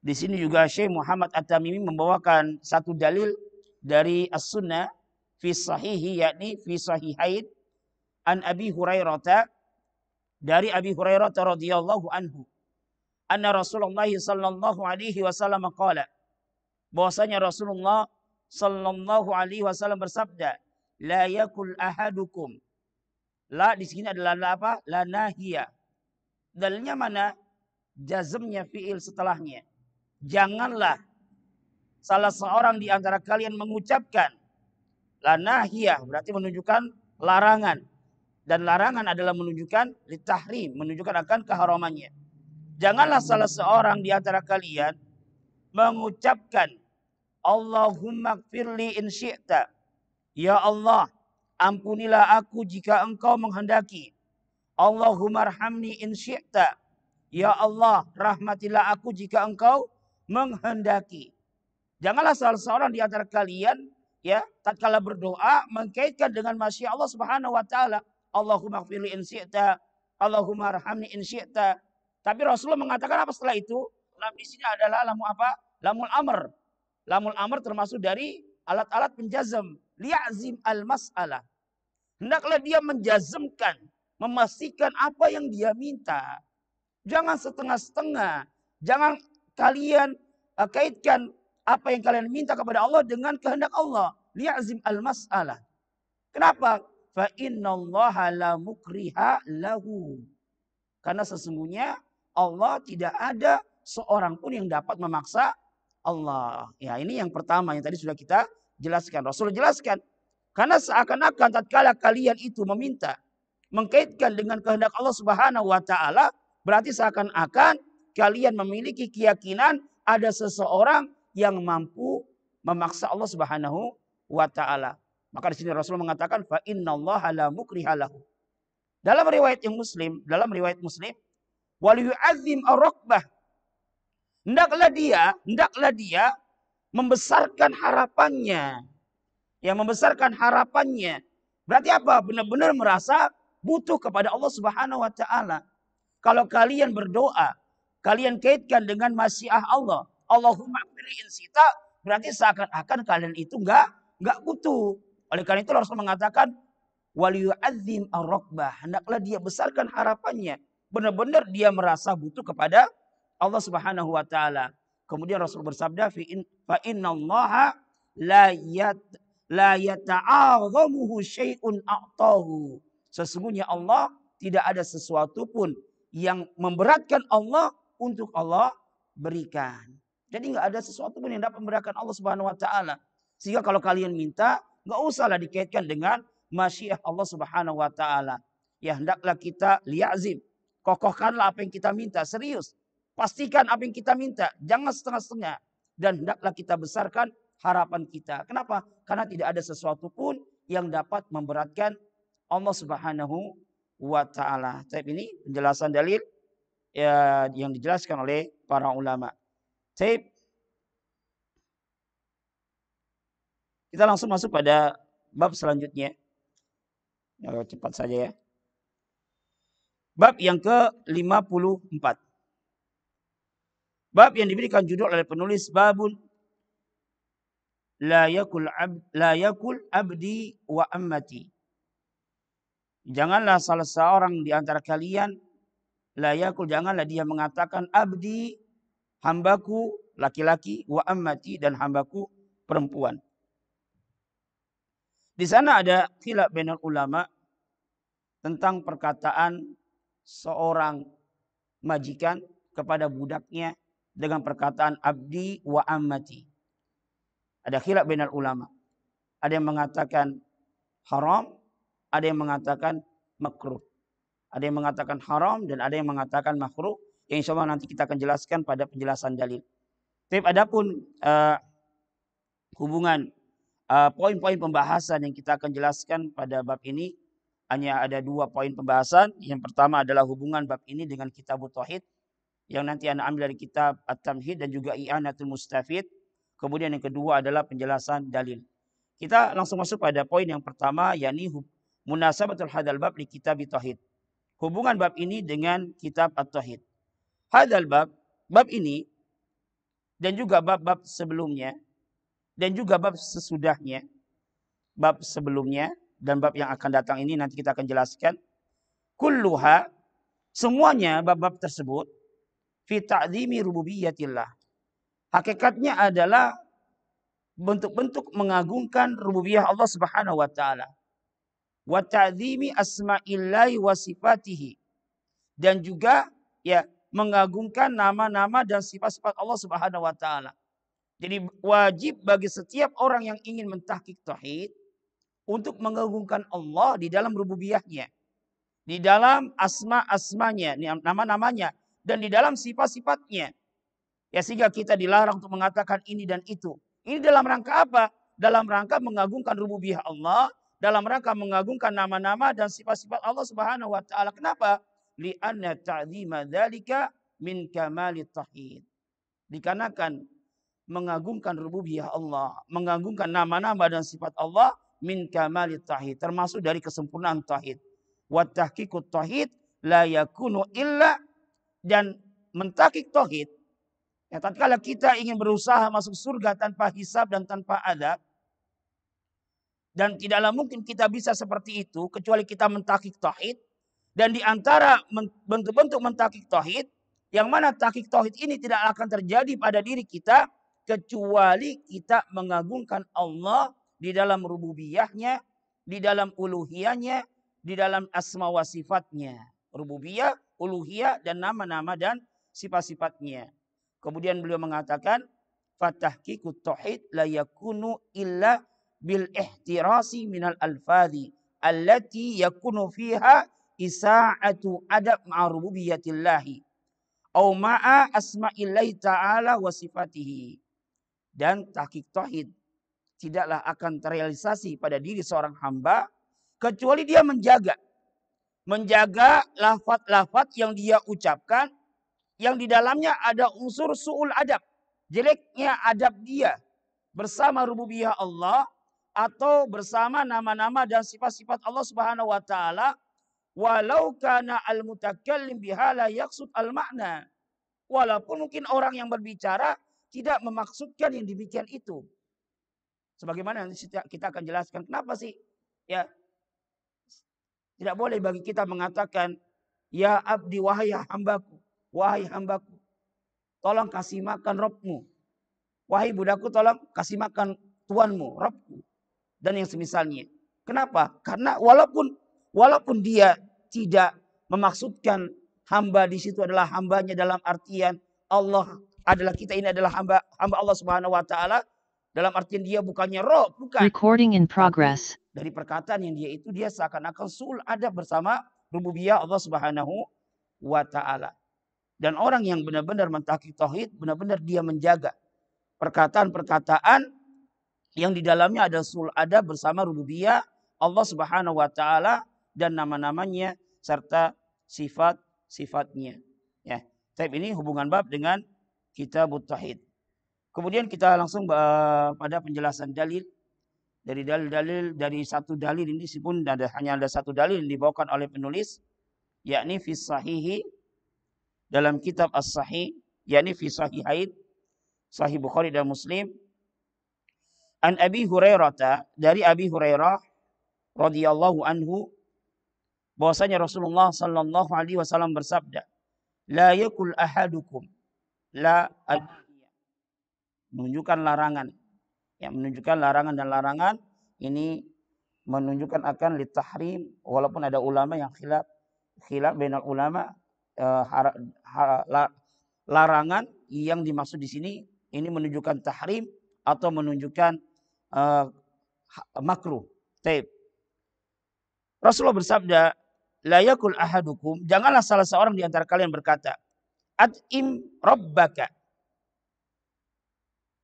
di sini juga Syekh Muhammad At-Tamimi membawakan satu dalil dari As-Sunnah fi sahihi yakni fi sahihain an Abi Hurairah dari Abi Hurairah radhiyallahu anhu anna Rasulullah sallallahu alaihi wasallam qala bahwasanya Rasulullah sallallahu alaihi wasallam bersabda la yakul ahadukum la di sini adalah la apa la nahiya dalilnya mana jazmnya fiil setelahnya janganlah salah seorang di antara kalian mengucapkan lanahiyah berarti menunjukkan larangan dan larangan adalah menunjukkan litahrim menunjukkan akan keharamannya janganlah salah seorang di antara kalian mengucapkan Allahumma kfirli in syi'ta ya Allah ampunilah aku jika engkau menghendaki Allahumma rahamni in syi'ta ya Allah rahmatilah aku jika engkau menghendaki. Janganlah salah seorang di antara kalian ya tatkala berdoa mengkaitkan dengan masya Allah Subhanahu wa taala. Allahumma ighfirli in syi'ta, Allahumma arhamni in syi'ta. Tapi Rasulullah mengatakan apa setelah itu? Lam di sini adalah lamu apa? Lamul amr. Lamul amr termasuk dari alat-alat penjazam. Li'azim al-mas'alah. Hendaklah dia menjazmkan, memastikan apa yang dia minta. Jangan setengah-setengah. Jangan kalian uh, kaitkan apa yang kalian minta kepada Allah dengan kehendak Allah. Li'azim al-mas'alah. Kenapa? Fa innallaha la mukriha lahu. Karena sesungguhnya Allah tidak ada seorang pun yang dapat memaksa Allah. Ya, ini yang pertama yang tadi sudah kita jelaskan. Rasul jelaskan. Karena seakan-akan tatkala kalian itu meminta mengkaitkan dengan kehendak Allah Subhanahu wa taala, berarti seakan-akan kalian memiliki keyakinan ada seseorang yang mampu memaksa Allah Subhanahu wa taala. Maka di sini Rasul mengatakan fa innallaha la mukrihalahu. Dalam riwayat yang Muslim, dalam riwayat Muslim, wal yu'azzim ar Hendaklah dia, hendaklah dia membesarkan harapannya. Yang membesarkan harapannya. Berarti apa? Benar-benar merasa butuh kepada Allah Subhanahu wa taala. Kalau kalian berdoa, kalian kaitkan dengan masyiah Allah. Allahumma amri'in sita, berarti seakan-akan kalian itu enggak enggak butuh. Oleh karena itu Rasul mengatakan wal yu'azzim ar-rokbah. Hendaklah dia besarkan harapannya. Benar-benar dia merasa butuh kepada Allah Subhanahu wa taala. Kemudian Rasul bersabda fi in, fa innallaha la yat la yata'azzamuhu syai'un a'tahu. Sesungguhnya Allah tidak ada sesuatu pun yang memberatkan Allah untuk Allah berikan. Jadi nggak ada sesuatu pun yang dapat memberikan Allah Subhanahu wa taala. Sehingga kalau kalian minta, nggak usahlah dikaitkan dengan masyiah Allah Subhanahu wa taala. Ya hendaklah kita liyazim, kokohkanlah apa yang kita minta serius. Pastikan apa yang kita minta, jangan setengah-setengah dan hendaklah kita besarkan harapan kita. Kenapa? Karena tidak ada sesuatu pun yang dapat memberatkan Allah Subhanahu wa taala. Tapi ini penjelasan dalil ya, yang dijelaskan oleh para ulama. Kita langsung masuk pada bab selanjutnya. Ya, cepat saja ya. Bab yang ke-54. Bab yang diberikan judul oleh penulis Babun La yakul, ab, la yakul abdi wa ammati. Janganlah salah seorang di antara kalian layakul janganlah dia mengatakan abdi hambaku laki-laki wa ammati dan hambaku perempuan. Di sana ada khilaf benar ulama tentang perkataan seorang majikan kepada budaknya dengan perkataan abdi wa ammati. Ada khilaf benar ulama. Ada yang mengatakan haram, ada yang mengatakan makruh ada yang mengatakan haram dan ada yang mengatakan makruh yang insya Allah nanti kita akan jelaskan pada penjelasan dalil. Tapi adapun uh, hubungan uh, poin-poin pembahasan yang kita akan jelaskan pada bab ini hanya ada dua poin pembahasan. Yang pertama adalah hubungan bab ini dengan kitab Tauhid yang nanti anda ambil dari kitab At-Tamhid dan juga I'anatul Mustafid. Kemudian yang kedua adalah penjelasan dalil. Kita langsung masuk pada poin yang pertama yakni munasabatul hadal bab di kitab Tauhid hubungan bab ini dengan kitab At-Tauhid. Hadal bab, bab ini dan juga bab-bab sebelumnya dan juga bab sesudahnya. Bab sebelumnya dan bab yang akan datang ini nanti kita akan jelaskan. Kulluha semuanya bab-bab tersebut fi ta'zimi rububiyatillah. Hakikatnya adalah bentuk-bentuk mengagungkan rububiyah Allah Subhanahu wa taala wa ta'zimi asma'illahi wa sifatihi dan juga ya mengagungkan nama-nama dan sifat-sifat Allah Subhanahu wa taala. Jadi wajib bagi setiap orang yang ingin mentahkik tauhid untuk mengagungkan Allah di dalam rububiyahnya, di dalam asma-asmanya, nama-namanya dan di dalam sifat-sifatnya. Ya sehingga kita dilarang untuk mengatakan ini dan itu. Ini dalam rangka apa? Dalam rangka mengagungkan rububiyah Allah dalam rangka mengagungkan nama-nama dan sifat-sifat Allah Subhanahu wa taala. Kenapa? Li'anna ta'zima dzalika min kamalit tauhid. Dikarenakan mengagungkan rububiyah Allah, mengagungkan nama-nama dan sifat Allah min kamalit tauhid, termasuk dari kesempurnaan tauhid. Wa tahqiqut tauhid la yakunu illa dan mentakik tauhid. Ya, tatkala kita ingin berusaha masuk surga tanpa hisab dan tanpa adab, dan tidaklah mungkin kita bisa seperti itu kecuali kita mentakik tauhid. Dan di antara bentuk-bentuk mentakik tauhid yang mana takik tauhid ini tidak akan terjadi pada diri kita kecuali kita mengagungkan Allah di dalam rububiyahnya, di dalam uluhiyahnya, di dalam asma wa sifatnya. Rububiyah, uluhiyah dan nama-nama dan sifat-sifatnya. Kemudian beliau mengatakan, fatahkiku tohid la yakunu illa bil ihtirasi minal alfadhi allati yakunu fiha isa'atu adab ma'a au ma'a asma'illahi ta'ala wa sifatihi dan tahqiq tauhid tidaklah akan terrealisasi pada diri seorang hamba kecuali dia menjaga menjaga lafaz-lafaz yang dia ucapkan yang di dalamnya ada unsur su'ul adab jeleknya adab dia bersama rububiyah Allah atau bersama nama-nama dan sifat-sifat Allah Subhanahu wa taala walau kana al mutakallim biha la yaqsud al walaupun mungkin orang yang berbicara tidak memaksudkan yang demikian itu sebagaimana nanti kita akan jelaskan kenapa sih ya tidak boleh bagi kita mengatakan ya abdi wahai hambaku wahai hambaku tolong kasih makan robmu wahai budakku tolong kasih makan tuanmu robmu dan yang semisalnya. Kenapa? Karena walaupun walaupun dia tidak memaksudkan hamba di situ adalah hambanya dalam artian Allah adalah kita ini adalah hamba hamba Allah Subhanahu wa taala dalam artian dia bukannya roh, bukan. Recording in progress. Dari perkataan yang dia itu dia seakan-akan sul ada bersama rububiyah Allah Subhanahu wa taala. Dan orang yang benar-benar mentaati tauhid, benar-benar dia menjaga perkataan-perkataan yang di dalamnya ada sul ada bersama rububiyah Allah Subhanahu wa taala dan nama-namanya serta sifat-sifatnya. Ya. Tapi ini hubungan bab dengan kitab tauhid. Kemudian kita langsung pada penjelasan dalil dari dalil-dalil dari satu dalil ini pun ada hanya ada satu dalil yang dibawakan oleh penulis yakni fi sahihi dalam kitab as-sahih yakni fi sahihain sahih Bukhari dan Muslim An Abi Hurairah dari Abi Hurairah radhiyallahu anhu bahwasanya Rasulullah sallallahu alaihi wasallam bersabda, "La yakul ahadukum la Menunjukkan larangan. Ya, menunjukkan larangan dan larangan ini menunjukkan akan litahrim walaupun ada ulama yang khilaf khilaf benar ulama uh, har, har, la, larangan yang dimaksud di sini ini menunjukkan tahrim atau menunjukkan uh, makruh. Taib. Rasulullah bersabda, layakul ahadukum, janganlah salah seorang di antara kalian berkata, at'im rabbaka.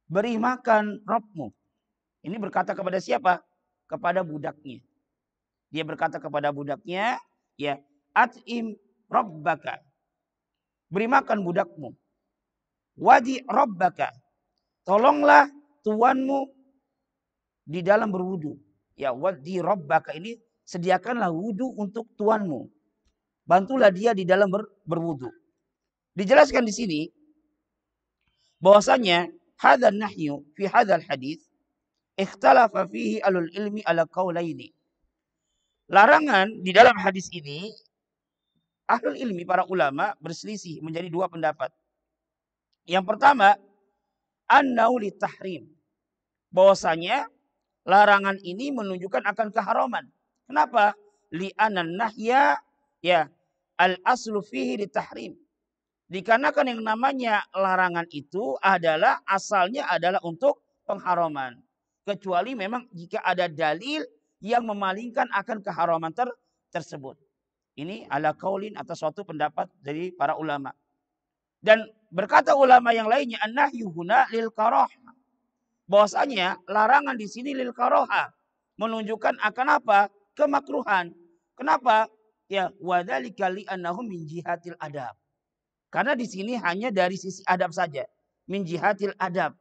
Beri makan Robmu. Ini berkata kepada siapa? Kepada budaknya. Dia berkata kepada budaknya, ya, at'im rabbaka. Beri makan budakmu. Wadi rabbaka. Tolonglah tuanmu di dalam berwudu. Ya waddi rabbaka ini sediakanlah wudu untuk tuanmu. Bantulah dia di dalam ber, berwudu. Dijelaskan di sini bahwasanya hadzal nahyu fi hadzal hadis ikhtalafa fihi alul ilmi ala qaulaini. Larangan di dalam hadis ini ahlul ilmi para ulama berselisih menjadi dua pendapat. Yang pertama, annauli tahrim. Bahwasanya Larangan ini menunjukkan akan keharaman. Kenapa? Li'anan nahya ya al aslu fihi ditahrim. Dikarenakan yang namanya larangan itu adalah asalnya adalah untuk pengharaman. Kecuali memang jika ada dalil yang memalingkan akan keharaman ter tersebut. Ini ala kaulin atau suatu pendapat dari para ulama. Dan berkata ulama yang lainnya an nahyuhuna lil karahma bahwasanya larangan di sini lil karoha menunjukkan akan apa? kemakruhan. Kenapa? Ya kali anahu min jihatil adab. Karena di sini hanya dari sisi adab saja. Min jihatil adab.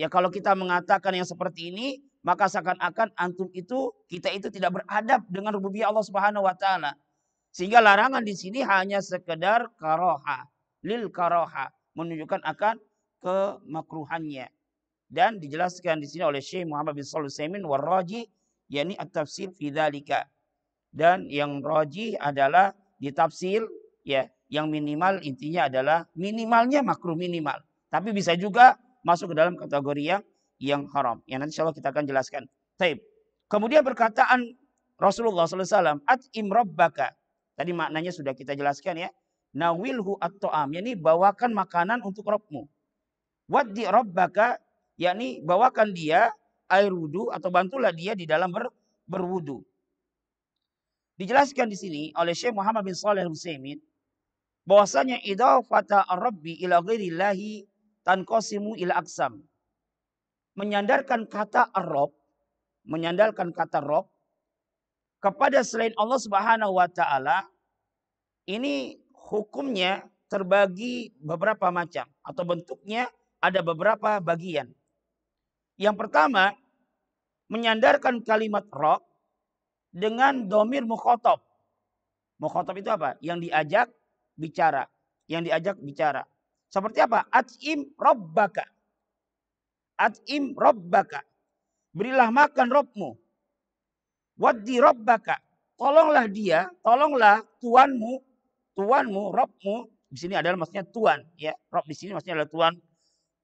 Ya kalau kita mengatakan yang seperti ini, maka seakan-akan antum itu kita itu tidak beradab dengan rububiyah Allah Subhanahu wa taala. Sehingga larangan di sini hanya sekedar karoha, lil karoha, menunjukkan akan kemakruhannya dan dijelaskan di sini oleh Syekh Muhammad bin Shalih Utsaimin waraji yakni at-tafsir fi dzalika. Dan yang roji adalah ditafsir ya yang minimal intinya adalah minimalnya makruh minimal. Tapi bisa juga masuk ke dalam kategori yang yang haram. Yang nanti insya Allah kita akan jelaskan. Taib. Kemudian perkataan Rasulullah SAW, at imrabbaka Tadi maknanya sudah kita jelaskan ya. Nawilhu at to'am. Yani bawakan makanan untuk robmu. Waddi robbaka yakni bawakan dia air wudhu atau bantulah dia di dalam ber, berwudhu. Dijelaskan di sini oleh Syekh Muhammad bin Saleh Al-Utsaimin bahwasanya idafata rabbi ila ghairillahi tanqasimu ila aqsam. Menyandarkan kata Arab, menyandarkan kata Rob kepada selain Allah Subhanahu wa taala ini hukumnya terbagi beberapa macam atau bentuknya ada beberapa bagian. Yang pertama, menyandarkan kalimat rok dengan domir mukhotob. Mukhotob itu apa? Yang diajak bicara. Yang diajak bicara. Seperti apa? At'im robbaka. At'im robbaka. Berilah makan robmu. Waddi robbaka. Tolonglah dia, tolonglah tuanmu, tuanmu, robmu. Di sini adalah maksudnya tuan. ya Rob di sini maksudnya adalah tuan.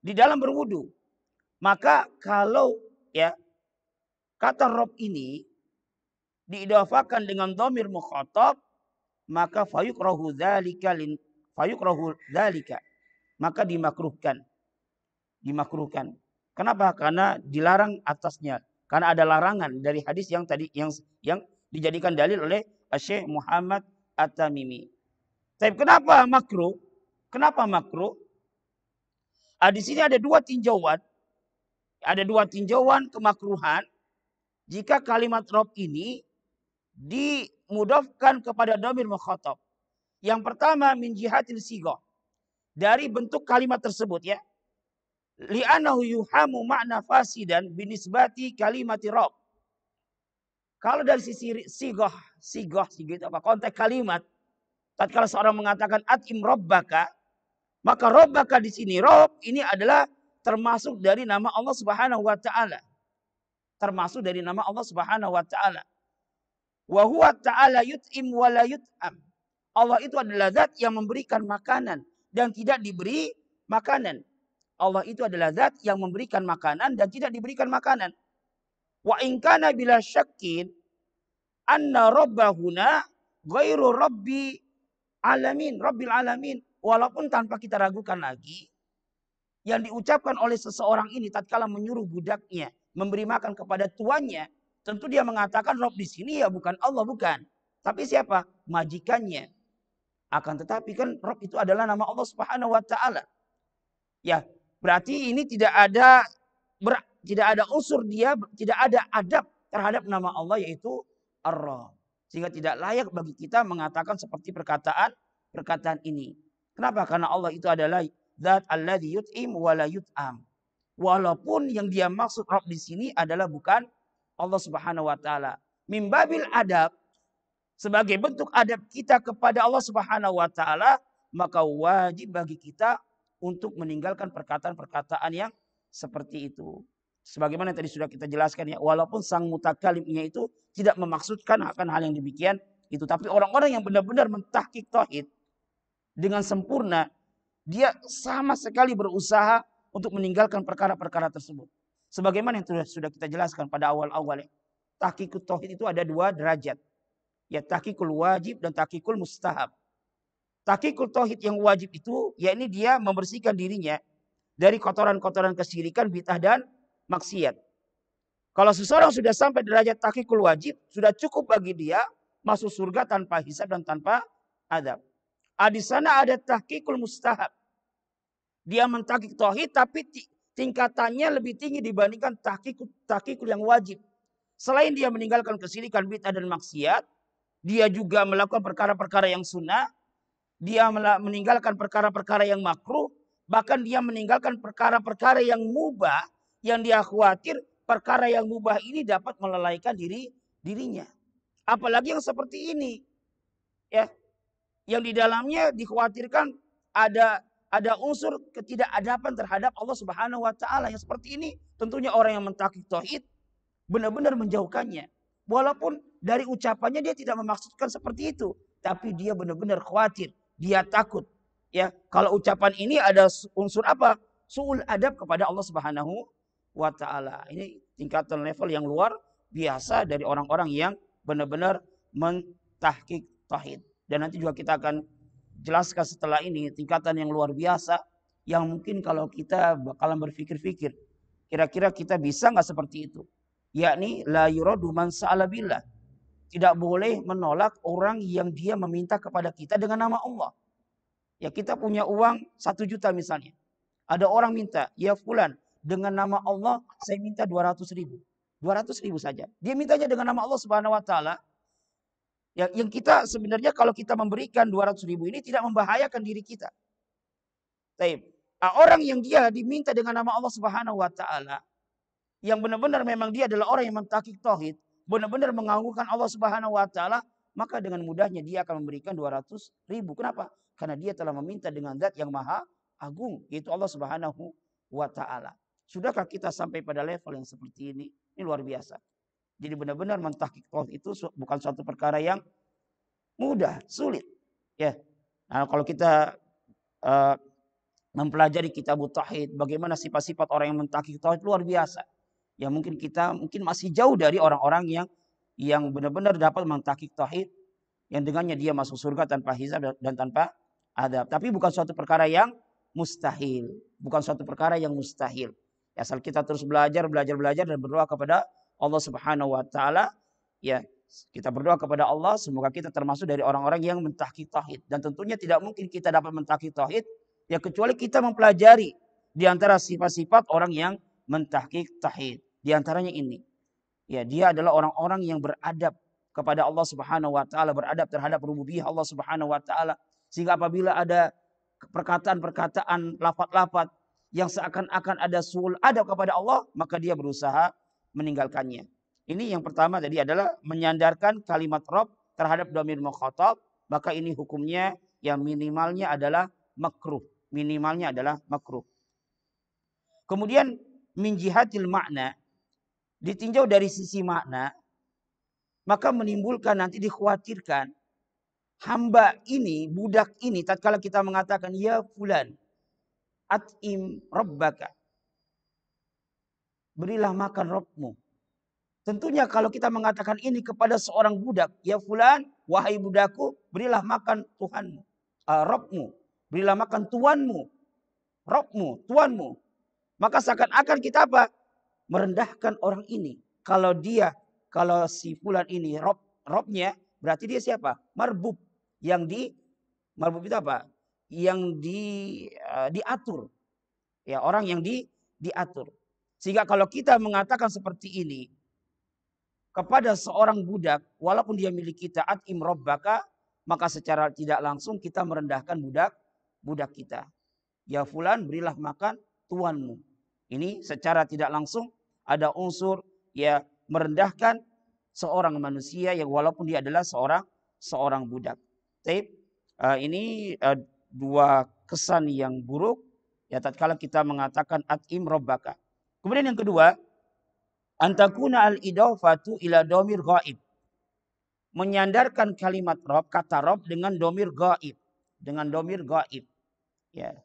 Di dalam berwudu. Maka kalau ya kata rob ini diidafakan dengan domir mukhatab maka fayuk rohu dalika lin rohu dalika maka dimakruhkan dimakruhkan kenapa karena dilarang atasnya karena ada larangan dari hadis yang tadi yang yang dijadikan dalil oleh Syekh Muhammad At-Tamimi tapi kenapa makruh kenapa makruh ah, di sini ada dua tinjauan ada dua tinjauan kemakruhan jika kalimat rob ini dimudofkan kepada domir mukhatab. Yang pertama min jihatil sigoh. Dari bentuk kalimat tersebut ya. Li'anahu yuhamu makna fasidan binisbati kalimati rob. Kalau dari sisi sigoh, sigoh, sigoh itu apa? Konteks kalimat. Tatkala seorang mengatakan atim robbaka, maka robbaka di sini rob ini adalah termasuk dari nama Allah Subhanahu wa taala. Termasuk dari nama Allah Subhanahu wa taala. Wa huwa ta'ala yut'im wa la yut'am. Allah itu adalah zat yang memberikan makanan dan tidak diberi makanan. Allah itu adalah zat yang memberikan makanan dan tidak diberikan makanan. Wa in kana bila syakkin anna rabbahuna ghairu rabbi alamin, rabbil alamin. Walaupun tanpa kita ragukan lagi yang diucapkan oleh seseorang ini tatkala menyuruh budaknya memberi makan kepada tuannya, tentu dia mengatakan Rob di sini ya bukan Allah bukan, tapi siapa? Majikannya. Akan tetapi kan Rob itu adalah nama Allah Subhanahu wa taala. Ya, berarti ini tidak ada ber, tidak ada usur dia, tidak ada adab terhadap nama Allah yaitu Allah, Sehingga tidak layak bagi kita mengatakan seperti perkataan perkataan ini. Kenapa? Karena Allah itu adalah Zat alladhi yut'im wa la yut'am. Walaupun yang dia maksud Rob di sini adalah bukan Allah Subhanahu wa taala. Mimbabil adab sebagai bentuk adab kita kepada Allah Subhanahu wa taala, maka wajib bagi kita untuk meninggalkan perkataan-perkataan yang seperti itu. Sebagaimana tadi sudah kita jelaskan ya, walaupun sang mutakalimnya itu tidak memaksudkan akan hal yang demikian itu, tapi orang-orang yang benar-benar mentahkik tauhid dengan sempurna dia sama sekali berusaha untuk meninggalkan perkara-perkara tersebut. Sebagaimana yang sudah kita jelaskan pada awal-awal ya. Tahkikul tauhid itu ada dua derajat. Ya tahkikul wajib dan tahkikul mustahab. Tahkikul tauhid yang wajib itu yakni dia membersihkan dirinya dari kotoran-kotoran kesyirikan, bid'ah dan maksiat. Kalau seseorang sudah sampai derajat tahkikul wajib, sudah cukup bagi dia masuk surga tanpa hisab dan tanpa adab. Ah, di sana ada tahkikul mustahab. Dia mentakik tohid tapi tingkatannya lebih tinggi dibandingkan tahkik, tahkik yang wajib. Selain dia meninggalkan kesilikan bid'ah dan maksiat, dia juga melakukan perkara-perkara yang sunnah, dia meninggalkan perkara-perkara yang makruh, bahkan dia meninggalkan perkara-perkara yang mubah yang dia khawatir perkara yang mubah ini dapat melalaikan diri dirinya. Apalagi yang seperti ini. Ya. Yang di dalamnya dikhawatirkan ada ada unsur ketidakadapan terhadap Allah Subhanahu wa taala yang seperti ini tentunya orang yang mentakik tauhid benar-benar menjauhkannya walaupun dari ucapannya dia tidak memaksudkan seperti itu tapi dia benar-benar khawatir dia takut ya kalau ucapan ini ada unsur apa suul adab kepada Allah Subhanahu wa taala ini tingkatan level yang luar biasa dari orang-orang yang benar-benar mentahkik tauhid dan nanti juga kita akan jelaskan setelah ini tingkatan yang luar biasa yang mungkin kalau kita bakalan berpikir-pikir kira-kira kita bisa nggak seperti itu yakni la yuradu man billah tidak boleh menolak orang yang dia meminta kepada kita dengan nama Allah ya kita punya uang satu juta misalnya ada orang minta ya fulan dengan nama Allah saya minta 200 ribu 200 ribu saja dia mintanya dengan nama Allah subhanahu wa ta'ala yang, yang kita sebenarnya kalau kita memberikan 200 ribu ini tidak membahayakan diri kita. Taib. Ah, orang yang dia diminta dengan nama Allah Subhanahu wa taala yang benar-benar memang dia adalah orang yang mentakik tauhid, benar-benar menganggukkan Allah Subhanahu wa taala, maka dengan mudahnya dia akan memberikan 200 ribu. Kenapa? Karena dia telah meminta dengan zat yang maha agung, yaitu Allah Subhanahu wa taala. Sudahkah kita sampai pada level yang seperti ini? Ini luar biasa. Jadi benar-benar mentahkik tauhid itu bukan suatu perkara yang mudah, sulit. Ya. Nah, kalau kita uh, mempelajari kitab tauhid, bagaimana sifat-sifat orang yang mentahkik tauhid luar biasa. Ya mungkin kita mungkin masih jauh dari orang-orang yang yang benar-benar dapat mentahkik tauhid yang dengannya dia masuk surga tanpa hisab dan tanpa adab. Tapi bukan suatu perkara yang mustahil, bukan suatu perkara yang mustahil. Asal kita terus belajar, belajar, belajar dan berdoa kepada Allah Subhanahu wa taala ya kita berdoa kepada Allah semoga kita termasuk dari orang-orang yang mentahki tauhid dan tentunya tidak mungkin kita dapat mentahki tauhid ya kecuali kita mempelajari di antara sifat-sifat orang yang mentahki tauhid di antaranya ini ya dia adalah orang-orang yang beradab kepada Allah Subhanahu wa taala beradab terhadap rububiyah Allah Subhanahu wa taala sehingga apabila ada perkataan-perkataan lapat-lapat yang seakan-akan ada sul adab kepada Allah maka dia berusaha meninggalkannya. Ini yang pertama tadi adalah menyandarkan kalimat rob terhadap domir mukhatab, maka ini hukumnya yang minimalnya adalah makruh. Minimalnya adalah makruh. Kemudian min makna ditinjau dari sisi makna maka menimbulkan nanti dikhawatirkan hamba ini budak ini tatkala kita mengatakan ya fulan atim rabbaka berilah makan Robmu. Tentunya kalau kita mengatakan ini kepada seorang budak, ya fulan, wahai budakku, berilah makan Tuhanmu, uh, Robmu, berilah makan Tuanmu, rohmu Tuanmu. Maka seakan-akan kita apa? Merendahkan orang ini. Kalau dia, kalau si fulan ini Rob, Robnya, berarti dia siapa? Marbub. Yang di, marbub itu apa? Yang di, uh, diatur. Ya orang yang di, diatur. Sehingga kalau kita mengatakan seperti ini kepada seorang budak, walaupun dia milik kita, imrobbaka, maka secara tidak langsung kita merendahkan budak budak kita. Ya fulan berilah makan tuanmu. Ini secara tidak langsung ada unsur ya merendahkan seorang manusia yang walaupun dia adalah seorang seorang budak. Tapi eh, ini eh, dua kesan yang buruk ya tatkala kita mengatakan imrobbaka. robbaka. Kemudian yang kedua, antakuna al-idafatu ila domir gaib. Menyandarkan kalimat rob, kata rob dengan domir gaib. Dengan domir gaib. Ya.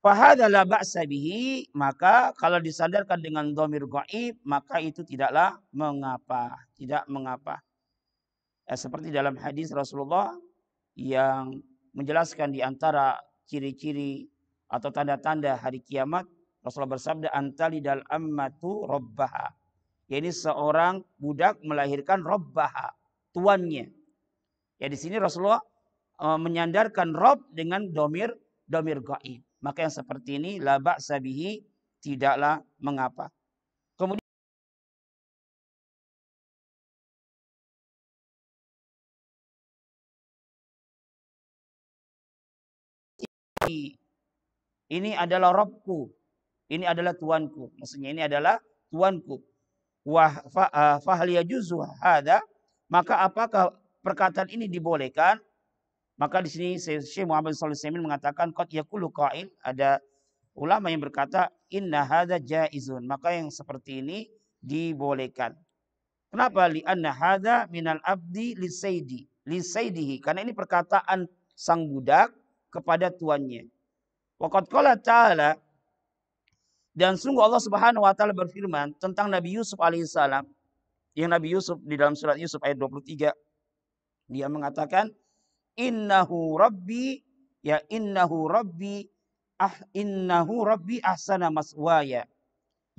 Fahadalah ba'sa bihi, maka kalau disandarkan dengan domir gaib, maka itu tidaklah mengapa. Tidak mengapa. Ya, seperti dalam hadis Rasulullah yang menjelaskan di antara ciri-ciri atau tanda-tanda hari kiamat Rasulullah bersabda antali dal ammatu robbaha. Ini seorang budak melahirkan robbaha, tuannya. Ya di sini Rasulullah e, menyandarkan rob dengan domir domir gaib. Maka yang seperti ini labak sabihi tidaklah mengapa. Kemudian ini adalah Robku ini adalah tuanku. Maksudnya ini adalah tuanku. Wah ah, fahliya juzu hada. Maka apakah perkataan ini dibolehkan? Maka di sini Syekh Muhammad Sallallahu mengatakan kot yaqulu qail ada ulama yang berkata inna hadza jaizun. Maka yang seperti ini dibolehkan. Kenapa? Li anna hadza minal abdi li lisaidihi. Karena ini perkataan sang budak kepada tuannya. Waqad qala ta'ala dan sungguh Allah Subhanahu wa taala berfirman tentang Nabi Yusuf alaihissalam. Yang Nabi Yusuf di dalam surat Yusuf ayat 23 dia mengatakan innahu rabbi ya innahu rabbi ah innahu rabbi ahsana maswaya.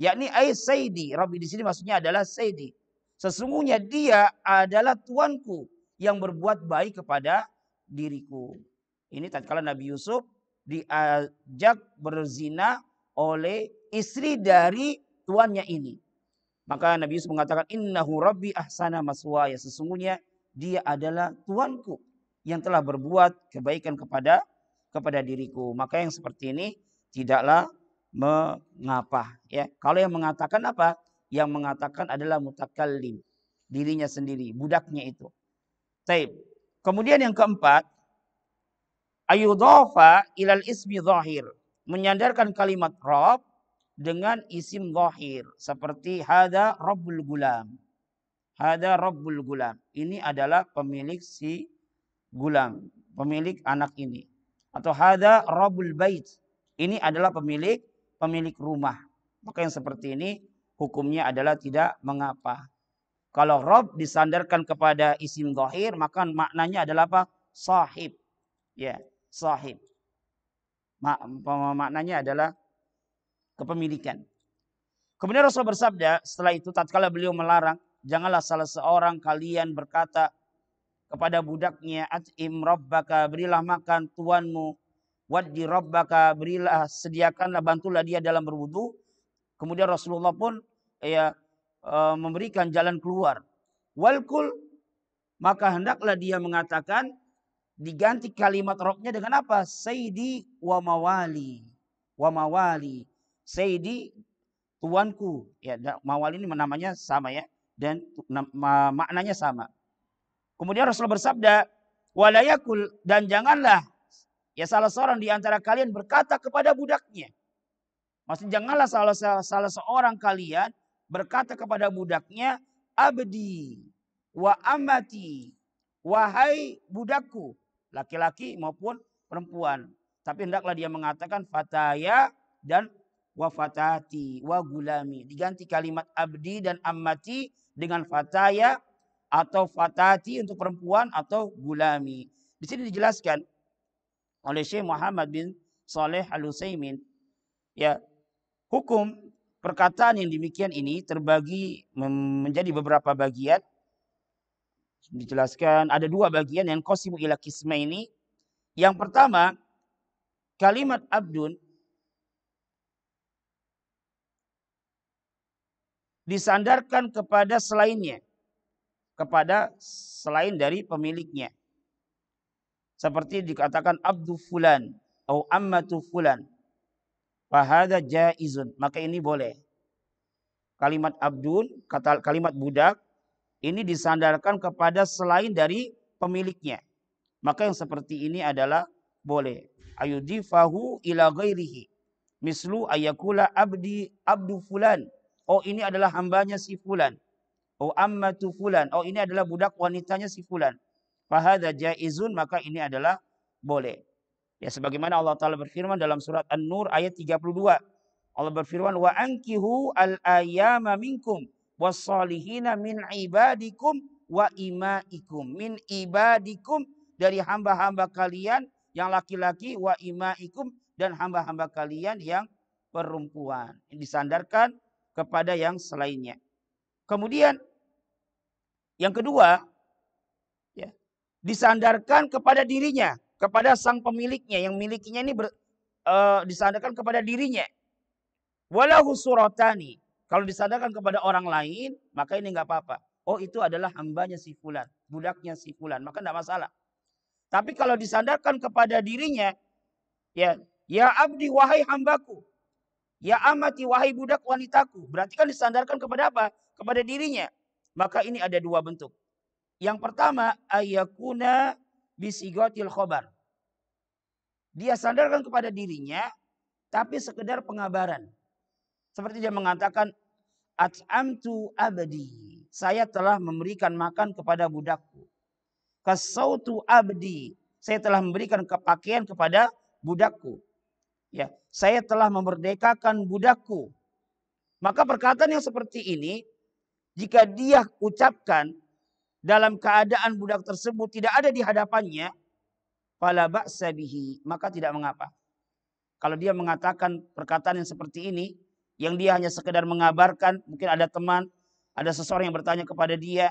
Yakni ai sayyidi. Rabbi di sini maksudnya adalah sayyidi. Sesungguhnya dia adalah tuanku yang berbuat baik kepada diriku. Ini tatkala Nabi Yusuf diajak berzina oleh istri dari tuannya ini. Maka Nabi Yusuf mengatakan innahu rabbi ahsana maswaya sesungguhnya dia adalah tuanku yang telah berbuat kebaikan kepada kepada diriku. Maka yang seperti ini tidaklah mengapa ya. Kalau yang mengatakan apa? Yang mengatakan adalah mutakallim, dirinya sendiri, budaknya itu. Taib. Kemudian yang keempat, ayudhafa ilal ismi zahir. Menyandarkan kalimat rob dengan isim zahir seperti hada rabbul gulam. Hada rabbul gulam. Ini adalah pemilik si gulam, pemilik anak ini. Atau hada rabbul bait. Ini adalah pemilik pemilik rumah. Maka yang seperti ini hukumnya adalah tidak mengapa. Kalau rob disandarkan kepada isim zahir maka maknanya adalah apa? Sahib. Ya, sahib. Mak maknanya adalah kepemilikan. Kemudian Rasul bersabda, setelah itu tatkala beliau melarang, janganlah salah seorang kalian berkata kepada budaknya, at'im rabbaka, berilah makan tuanmu, waddi rabbaka, berilah, sediakanlah, bantulah dia dalam berwudu. Kemudian Rasulullah pun ya e, memberikan jalan keluar. Walkul, maka hendaklah dia mengatakan, diganti kalimat roknya dengan apa? Sayyidi wa mawali. Wa mawali. Sayyidi tuanku. Ya, mawal ini namanya sama ya dan maknanya sama. Kemudian Rasulullah bersabda, "Walayakul dan janganlah ya salah seorang di antara kalian berkata kepada budaknya." Maksudnya janganlah salah, salah, salah seorang kalian berkata kepada budaknya, "Abdi wa amati, wahai budakku." Laki-laki maupun perempuan. Tapi hendaklah dia mengatakan fataya dan wa fatati wa gulami. Diganti kalimat abdi dan ammati dengan fataya atau fatati untuk perempuan atau gulami. Di sini dijelaskan oleh Syekh Muhammad bin Saleh Al Utsaimin ya hukum perkataan yang demikian ini terbagi menjadi beberapa bagian dijelaskan ada dua bagian yang kosimu ila kisma ini yang pertama kalimat abdun disandarkan kepada selainnya kepada selain dari pemiliknya seperti dikatakan abdu fulan atau ammatu fulan fahada jaizun maka ini boleh kalimat abdul kata kalimat budak ini disandarkan kepada selain dari pemiliknya maka yang seperti ini adalah boleh ayudifahu ila ghairihi mislu ayakula abdi abdu fulan Oh ini adalah hambanya si fulan. Oh ammatu fulan. Oh ini adalah budak wanitanya si fulan. Fahadha jaizun maka ini adalah boleh. Ya sebagaimana Allah Taala berfirman dalam surat An-Nur ayat 32. Allah berfirman wa ankihu al ayama minkum salihina min ibadikum wa imaikum min ibadikum dari hamba-hamba kalian yang laki-laki wa imaikum dan hamba-hamba kalian yang perempuan. Ini disandarkan kepada yang selainnya. Kemudian yang kedua, ya, disandarkan kepada dirinya, kepada sang pemiliknya yang milikinya ini ber, uh, disandarkan kepada dirinya. Walau suratani. Kalau disandarkan kepada orang lain, maka ini nggak apa-apa. Oh itu adalah hambanya si fulan, budaknya si fulan, maka nggak masalah. Tapi kalau disandarkan kepada dirinya, ya, ya abdi wahai hambaku, Ya amati wahai budak wanitaku. Berarti kan disandarkan kepada apa? Kepada dirinya. Maka ini ada dua bentuk. Yang pertama, ayakuna bisigotil khobar. Dia sandarkan kepada dirinya, tapi sekedar pengabaran. Seperti dia mengatakan, At'amtu abdi. Saya telah memberikan makan kepada budakku. Kasautu abdi. Saya telah memberikan kepakaian kepada budakku Ya, saya telah memerdekakan budakku. Maka perkataan yang seperti ini jika dia ucapkan dalam keadaan budak tersebut tidak ada di hadapannya, pala ba'sa maka tidak mengapa. Kalau dia mengatakan perkataan yang seperti ini, yang dia hanya sekedar mengabarkan, mungkin ada teman, ada seseorang yang bertanya kepada dia,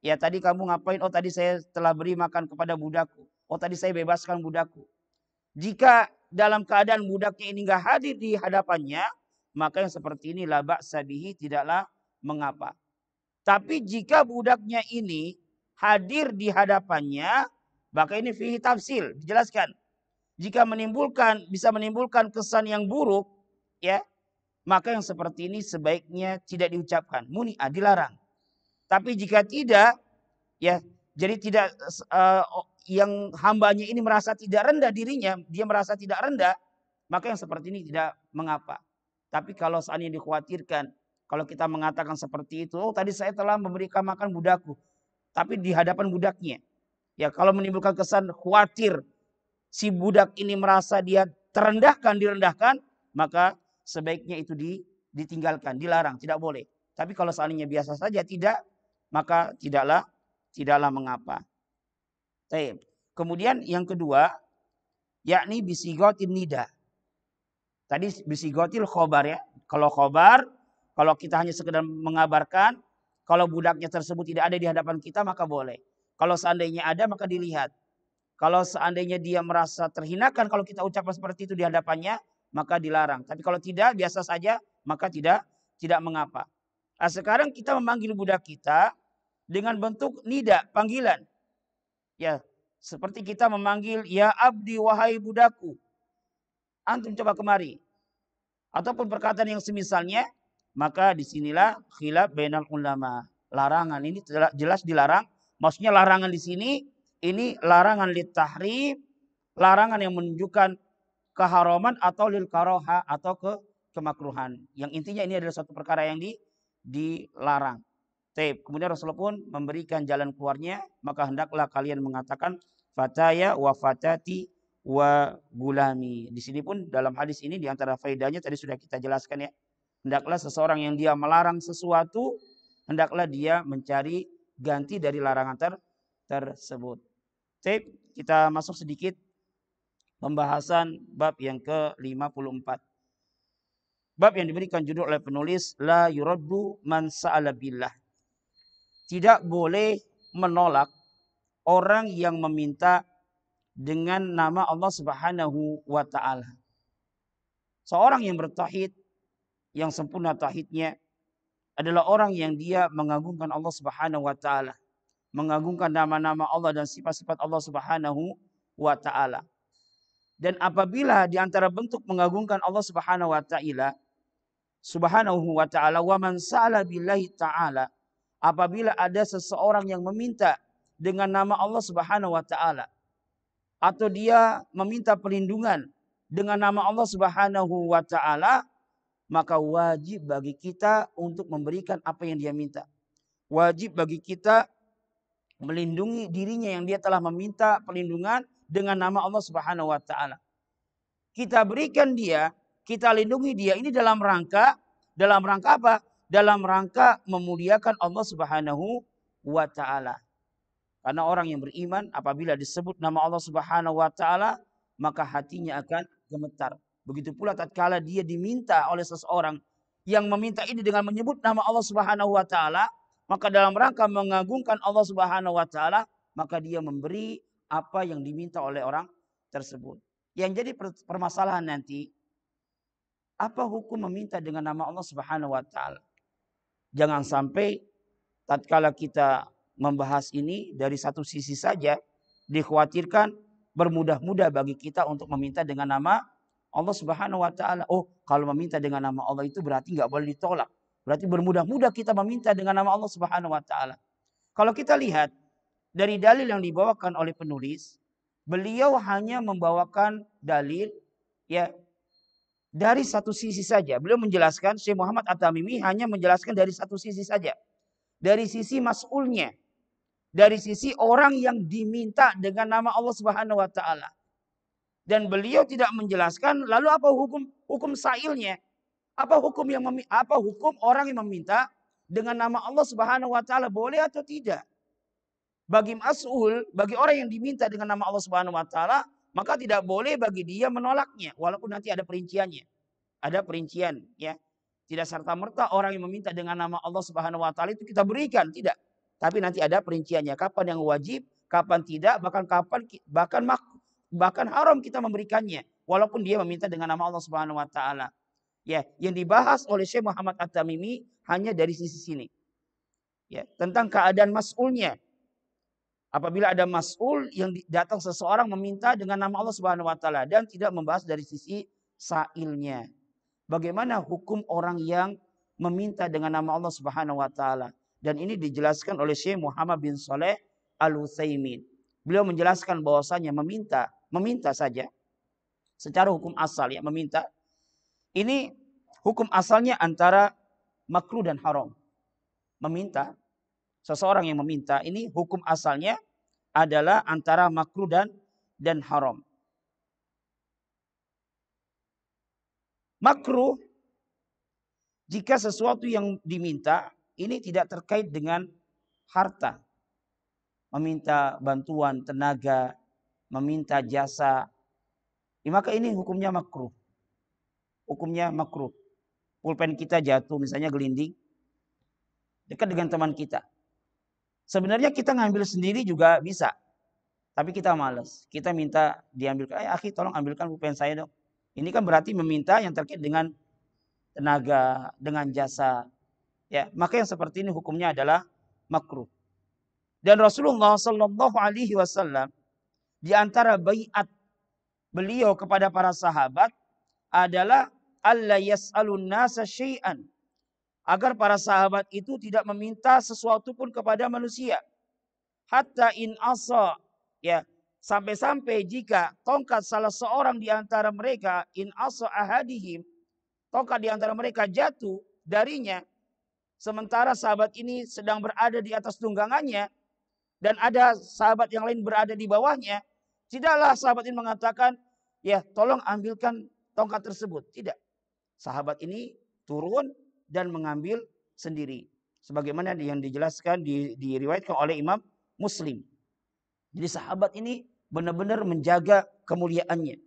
ya tadi kamu ngapain? Oh tadi saya telah beri makan kepada budakku. Oh tadi saya bebaskan budakku. Jika dalam keadaan budaknya ini nggak hadir di hadapannya, maka yang seperti ini labak sabihi tidaklah mengapa. Tapi jika budaknya ini hadir di hadapannya, maka ini fihi tafsil, dijelaskan. Jika menimbulkan bisa menimbulkan kesan yang buruk, ya, maka yang seperti ini sebaiknya tidak diucapkan, muni ah, dilarang. Tapi jika tidak, ya, jadi tidak uh, yang hambanya ini merasa tidak rendah dirinya, dia merasa tidak rendah, maka yang seperti ini tidak mengapa. Tapi kalau seandainya dikhawatirkan, kalau kita mengatakan seperti itu, oh tadi saya telah memberikan makan budakku, tapi di hadapan budaknya. Ya kalau menimbulkan kesan khawatir, si budak ini merasa dia terendahkan, direndahkan, maka sebaiknya itu di, ditinggalkan, dilarang, tidak boleh. Tapi kalau seandainya biasa saja tidak, maka tidaklah tidaklah mengapa. Taib. Kemudian yang kedua, yakni bisigotin nida. Tadi bisigotil khobar ya. Kalau khobar, kalau kita hanya sekedar mengabarkan, kalau budaknya tersebut tidak ada di hadapan kita maka boleh. Kalau seandainya ada maka dilihat. Kalau seandainya dia merasa terhinakan kalau kita ucapkan seperti itu di hadapannya maka dilarang. Tapi kalau tidak biasa saja maka tidak tidak mengapa. Nah, sekarang kita memanggil budak kita dengan bentuk nida, panggilan. Ya, seperti kita memanggil ya abdi wahai budaku. Antum coba kemari. Ataupun perkataan yang semisalnya, maka disinilah khilaf bainal ulama. Larangan ini jelas dilarang. Maksudnya larangan di sini ini larangan tahrim, larangan yang menunjukkan keharaman atau lil karoha atau ke kemakruhan. Yang intinya ini adalah satu perkara yang di, dilarang. Taib. Kemudian Rasulullah pun memberikan jalan keluarnya, maka hendaklah kalian mengatakan fataya wa fatati wa gulami. Di sini pun dalam hadis ini di antara faedahnya tadi sudah kita jelaskan ya. Hendaklah seseorang yang dia melarang sesuatu, hendaklah dia mencari ganti dari larangan ter tersebut. Taib, kita masuk sedikit pembahasan bab yang ke-54. Bab yang diberikan judul oleh penulis La yuraddu man sa'ala tidak boleh menolak orang yang meminta dengan nama Allah Subhanahu wa taala. Seorang yang bertauhid yang sempurna tauhidnya adalah orang yang dia mengagungkan Allah Subhanahu wa taala, mengagungkan nama-nama Allah dan sifat-sifat Allah Subhanahu wa taala. Dan apabila di antara bentuk mengagungkan Allah Subhanahu wa taala Subhanahu wa taala wa man billahi ta'ala apabila ada seseorang yang meminta dengan nama Allah Subhanahu wa taala atau dia meminta perlindungan dengan nama Allah Subhanahu wa taala maka wajib bagi kita untuk memberikan apa yang dia minta. Wajib bagi kita melindungi dirinya yang dia telah meminta perlindungan dengan nama Allah Subhanahu wa taala. Kita berikan dia, kita lindungi dia ini dalam rangka dalam rangka apa? dalam rangka memuliakan Allah Subhanahu wa taala. Karena orang yang beriman apabila disebut nama Allah Subhanahu wa taala maka hatinya akan gemetar. Begitu pula tatkala dia diminta oleh seseorang yang meminta ini dengan menyebut nama Allah Subhanahu wa taala, maka dalam rangka mengagungkan Allah Subhanahu wa taala, maka dia memberi apa yang diminta oleh orang tersebut. Yang jadi permasalahan nanti apa hukum meminta dengan nama Allah Subhanahu wa taala? Jangan sampai tatkala kita membahas ini dari satu sisi saja dikhawatirkan bermudah-mudah bagi kita untuk meminta dengan nama Allah Subhanahu wa taala. Oh, kalau meminta dengan nama Allah itu berarti nggak boleh ditolak. Berarti bermudah-mudah kita meminta dengan nama Allah Subhanahu wa taala. Kalau kita lihat dari dalil yang dibawakan oleh penulis, beliau hanya membawakan dalil ya dari satu sisi saja. Beliau menjelaskan Syekh Muhammad At-Tamimi hanya menjelaskan dari satu sisi saja. Dari sisi mas'ulnya. Dari sisi orang yang diminta dengan nama Allah Subhanahu wa taala. Dan beliau tidak menjelaskan lalu apa hukum hukum sailnya? Apa hukum yang memi, apa hukum orang yang meminta dengan nama Allah Subhanahu wa taala boleh atau tidak? Bagi mas'ul, bagi orang yang diminta dengan nama Allah Subhanahu wa taala, maka tidak boleh bagi dia menolaknya walaupun nanti ada perinciannya. Ada perincian ya. Tidak serta merta orang yang meminta dengan nama Allah Subhanahu wa taala itu kita berikan, tidak. Tapi nanti ada perinciannya kapan yang wajib, kapan tidak, bahkan kapan bahkan mak, bahkan haram kita memberikannya walaupun dia meminta dengan nama Allah Subhanahu wa taala. Ya, yang dibahas oleh Syekh Muhammad At-Tamimi hanya dari sisi sini. Ya, tentang keadaan mas'ulnya, Apabila ada mas'ul yang datang seseorang meminta dengan nama Allah Subhanahu wa taala dan tidak membahas dari sisi sailnya. Bagaimana hukum orang yang meminta dengan nama Allah Subhanahu wa taala? Dan ini dijelaskan oleh Syekh Muhammad bin Saleh Al-Utsaimin. Beliau menjelaskan bahwasanya meminta, meminta saja secara hukum asal ya meminta. Ini hukum asalnya antara makruh dan haram. Meminta seseorang yang meminta ini hukum asalnya adalah antara makruh dan dan haram. Makruh jika sesuatu yang diminta ini tidak terkait dengan harta. Meminta bantuan tenaga, meminta jasa, ya maka ini hukumnya makruh. Hukumnya makruh. Pulpen kita jatuh misalnya gelinding dekat dengan teman kita Sebenarnya kita ngambil sendiri juga bisa. Tapi kita males. Kita minta diambilkan. Eh, akhi tolong ambilkan pulpen saya dong. Ini kan berarti meminta yang terkait dengan tenaga, dengan jasa. Ya, maka yang seperti ini hukumnya adalah makruh. Dan Rasulullah Shallallahu Alaihi Wasallam di antara bayat beliau kepada para sahabat adalah Allah yas'alun nasa syai'an agar para sahabat itu tidak meminta sesuatu pun kepada manusia. Hatta in asa ya sampai-sampai jika tongkat salah seorang di antara mereka in asa ahadihim tongkat di antara mereka jatuh darinya sementara sahabat ini sedang berada di atas tunggangannya dan ada sahabat yang lain berada di bawahnya tidaklah sahabat ini mengatakan ya tolong ambilkan tongkat tersebut tidak sahabat ini turun dan mengambil sendiri. Sebagaimana yang dijelaskan di, diriwayatkan oleh Imam Muslim. Jadi sahabat ini benar-benar menjaga kemuliaannya.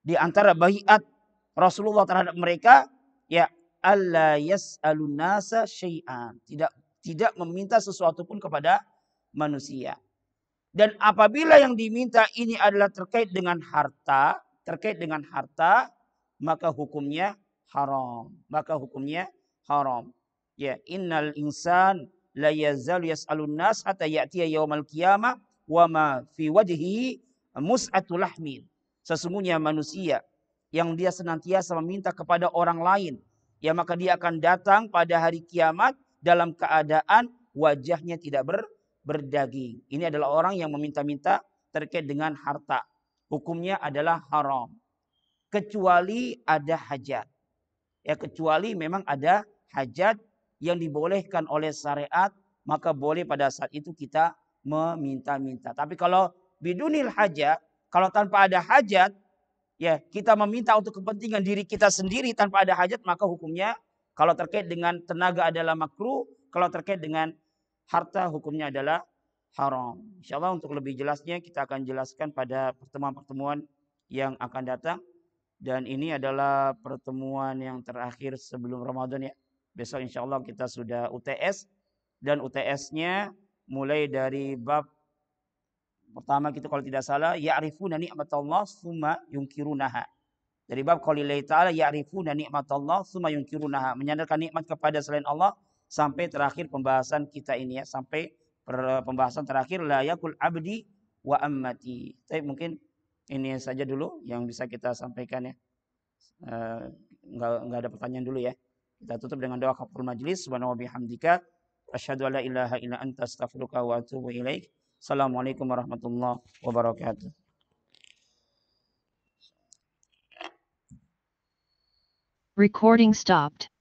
Di antara bayiat Rasulullah terhadap mereka ya Allah yas'alun nasa syai'an. Tidak tidak meminta sesuatu pun kepada manusia. Dan apabila yang diminta ini adalah terkait dengan harta, terkait dengan harta, maka hukumnya haram. Maka hukumnya haram. Ya, innal insan la yazal yas'alun nas hatta ya'tiya yaumal qiyamah wa ma fi wajhi mus'atul lahmin. Sesungguhnya manusia yang dia senantiasa meminta kepada orang lain, ya maka dia akan datang pada hari kiamat dalam keadaan wajahnya tidak ber, berdaging. Ini adalah orang yang meminta-minta terkait dengan harta. Hukumnya adalah haram. Kecuali ada hajat. Ya kecuali memang ada hajat yang dibolehkan oleh syariat, maka boleh pada saat itu kita meminta-minta. Tapi kalau bidunil hajat, kalau tanpa ada hajat, ya kita meminta untuk kepentingan diri kita sendiri tanpa ada hajat maka hukumnya kalau terkait dengan tenaga adalah makruh kalau terkait dengan harta hukumnya adalah haram insyaallah untuk lebih jelasnya kita akan jelaskan pada pertemuan-pertemuan yang akan datang dan ini adalah pertemuan yang terakhir sebelum Ramadan ya. Besok insya Allah kita sudah UTS. Dan UTS-nya mulai dari bab pertama kita kalau tidak salah. Ya'rifuna ni'matallah summa yungkirunaha. Dari bab qaulilai ta'ala ya'rifuna ni'matallah summa yungkirunaha. Menyandarkan nikmat kepada selain Allah. Sampai terakhir pembahasan kita ini ya. Sampai pembahasan terakhir. La yakul abdi wa ammati. Tapi mungkin ini saja dulu yang bisa kita sampaikan ya. Enggak eh, uh, enggak ada pertanyaan dulu ya. Kita tutup dengan doa kafur majlis. wa bihamdika asyhadu alla ilaha illa anta astaghfiruka wa atubu ilaik. Assalamualaikum warahmatullahi wabarakatuh. Recording stopped.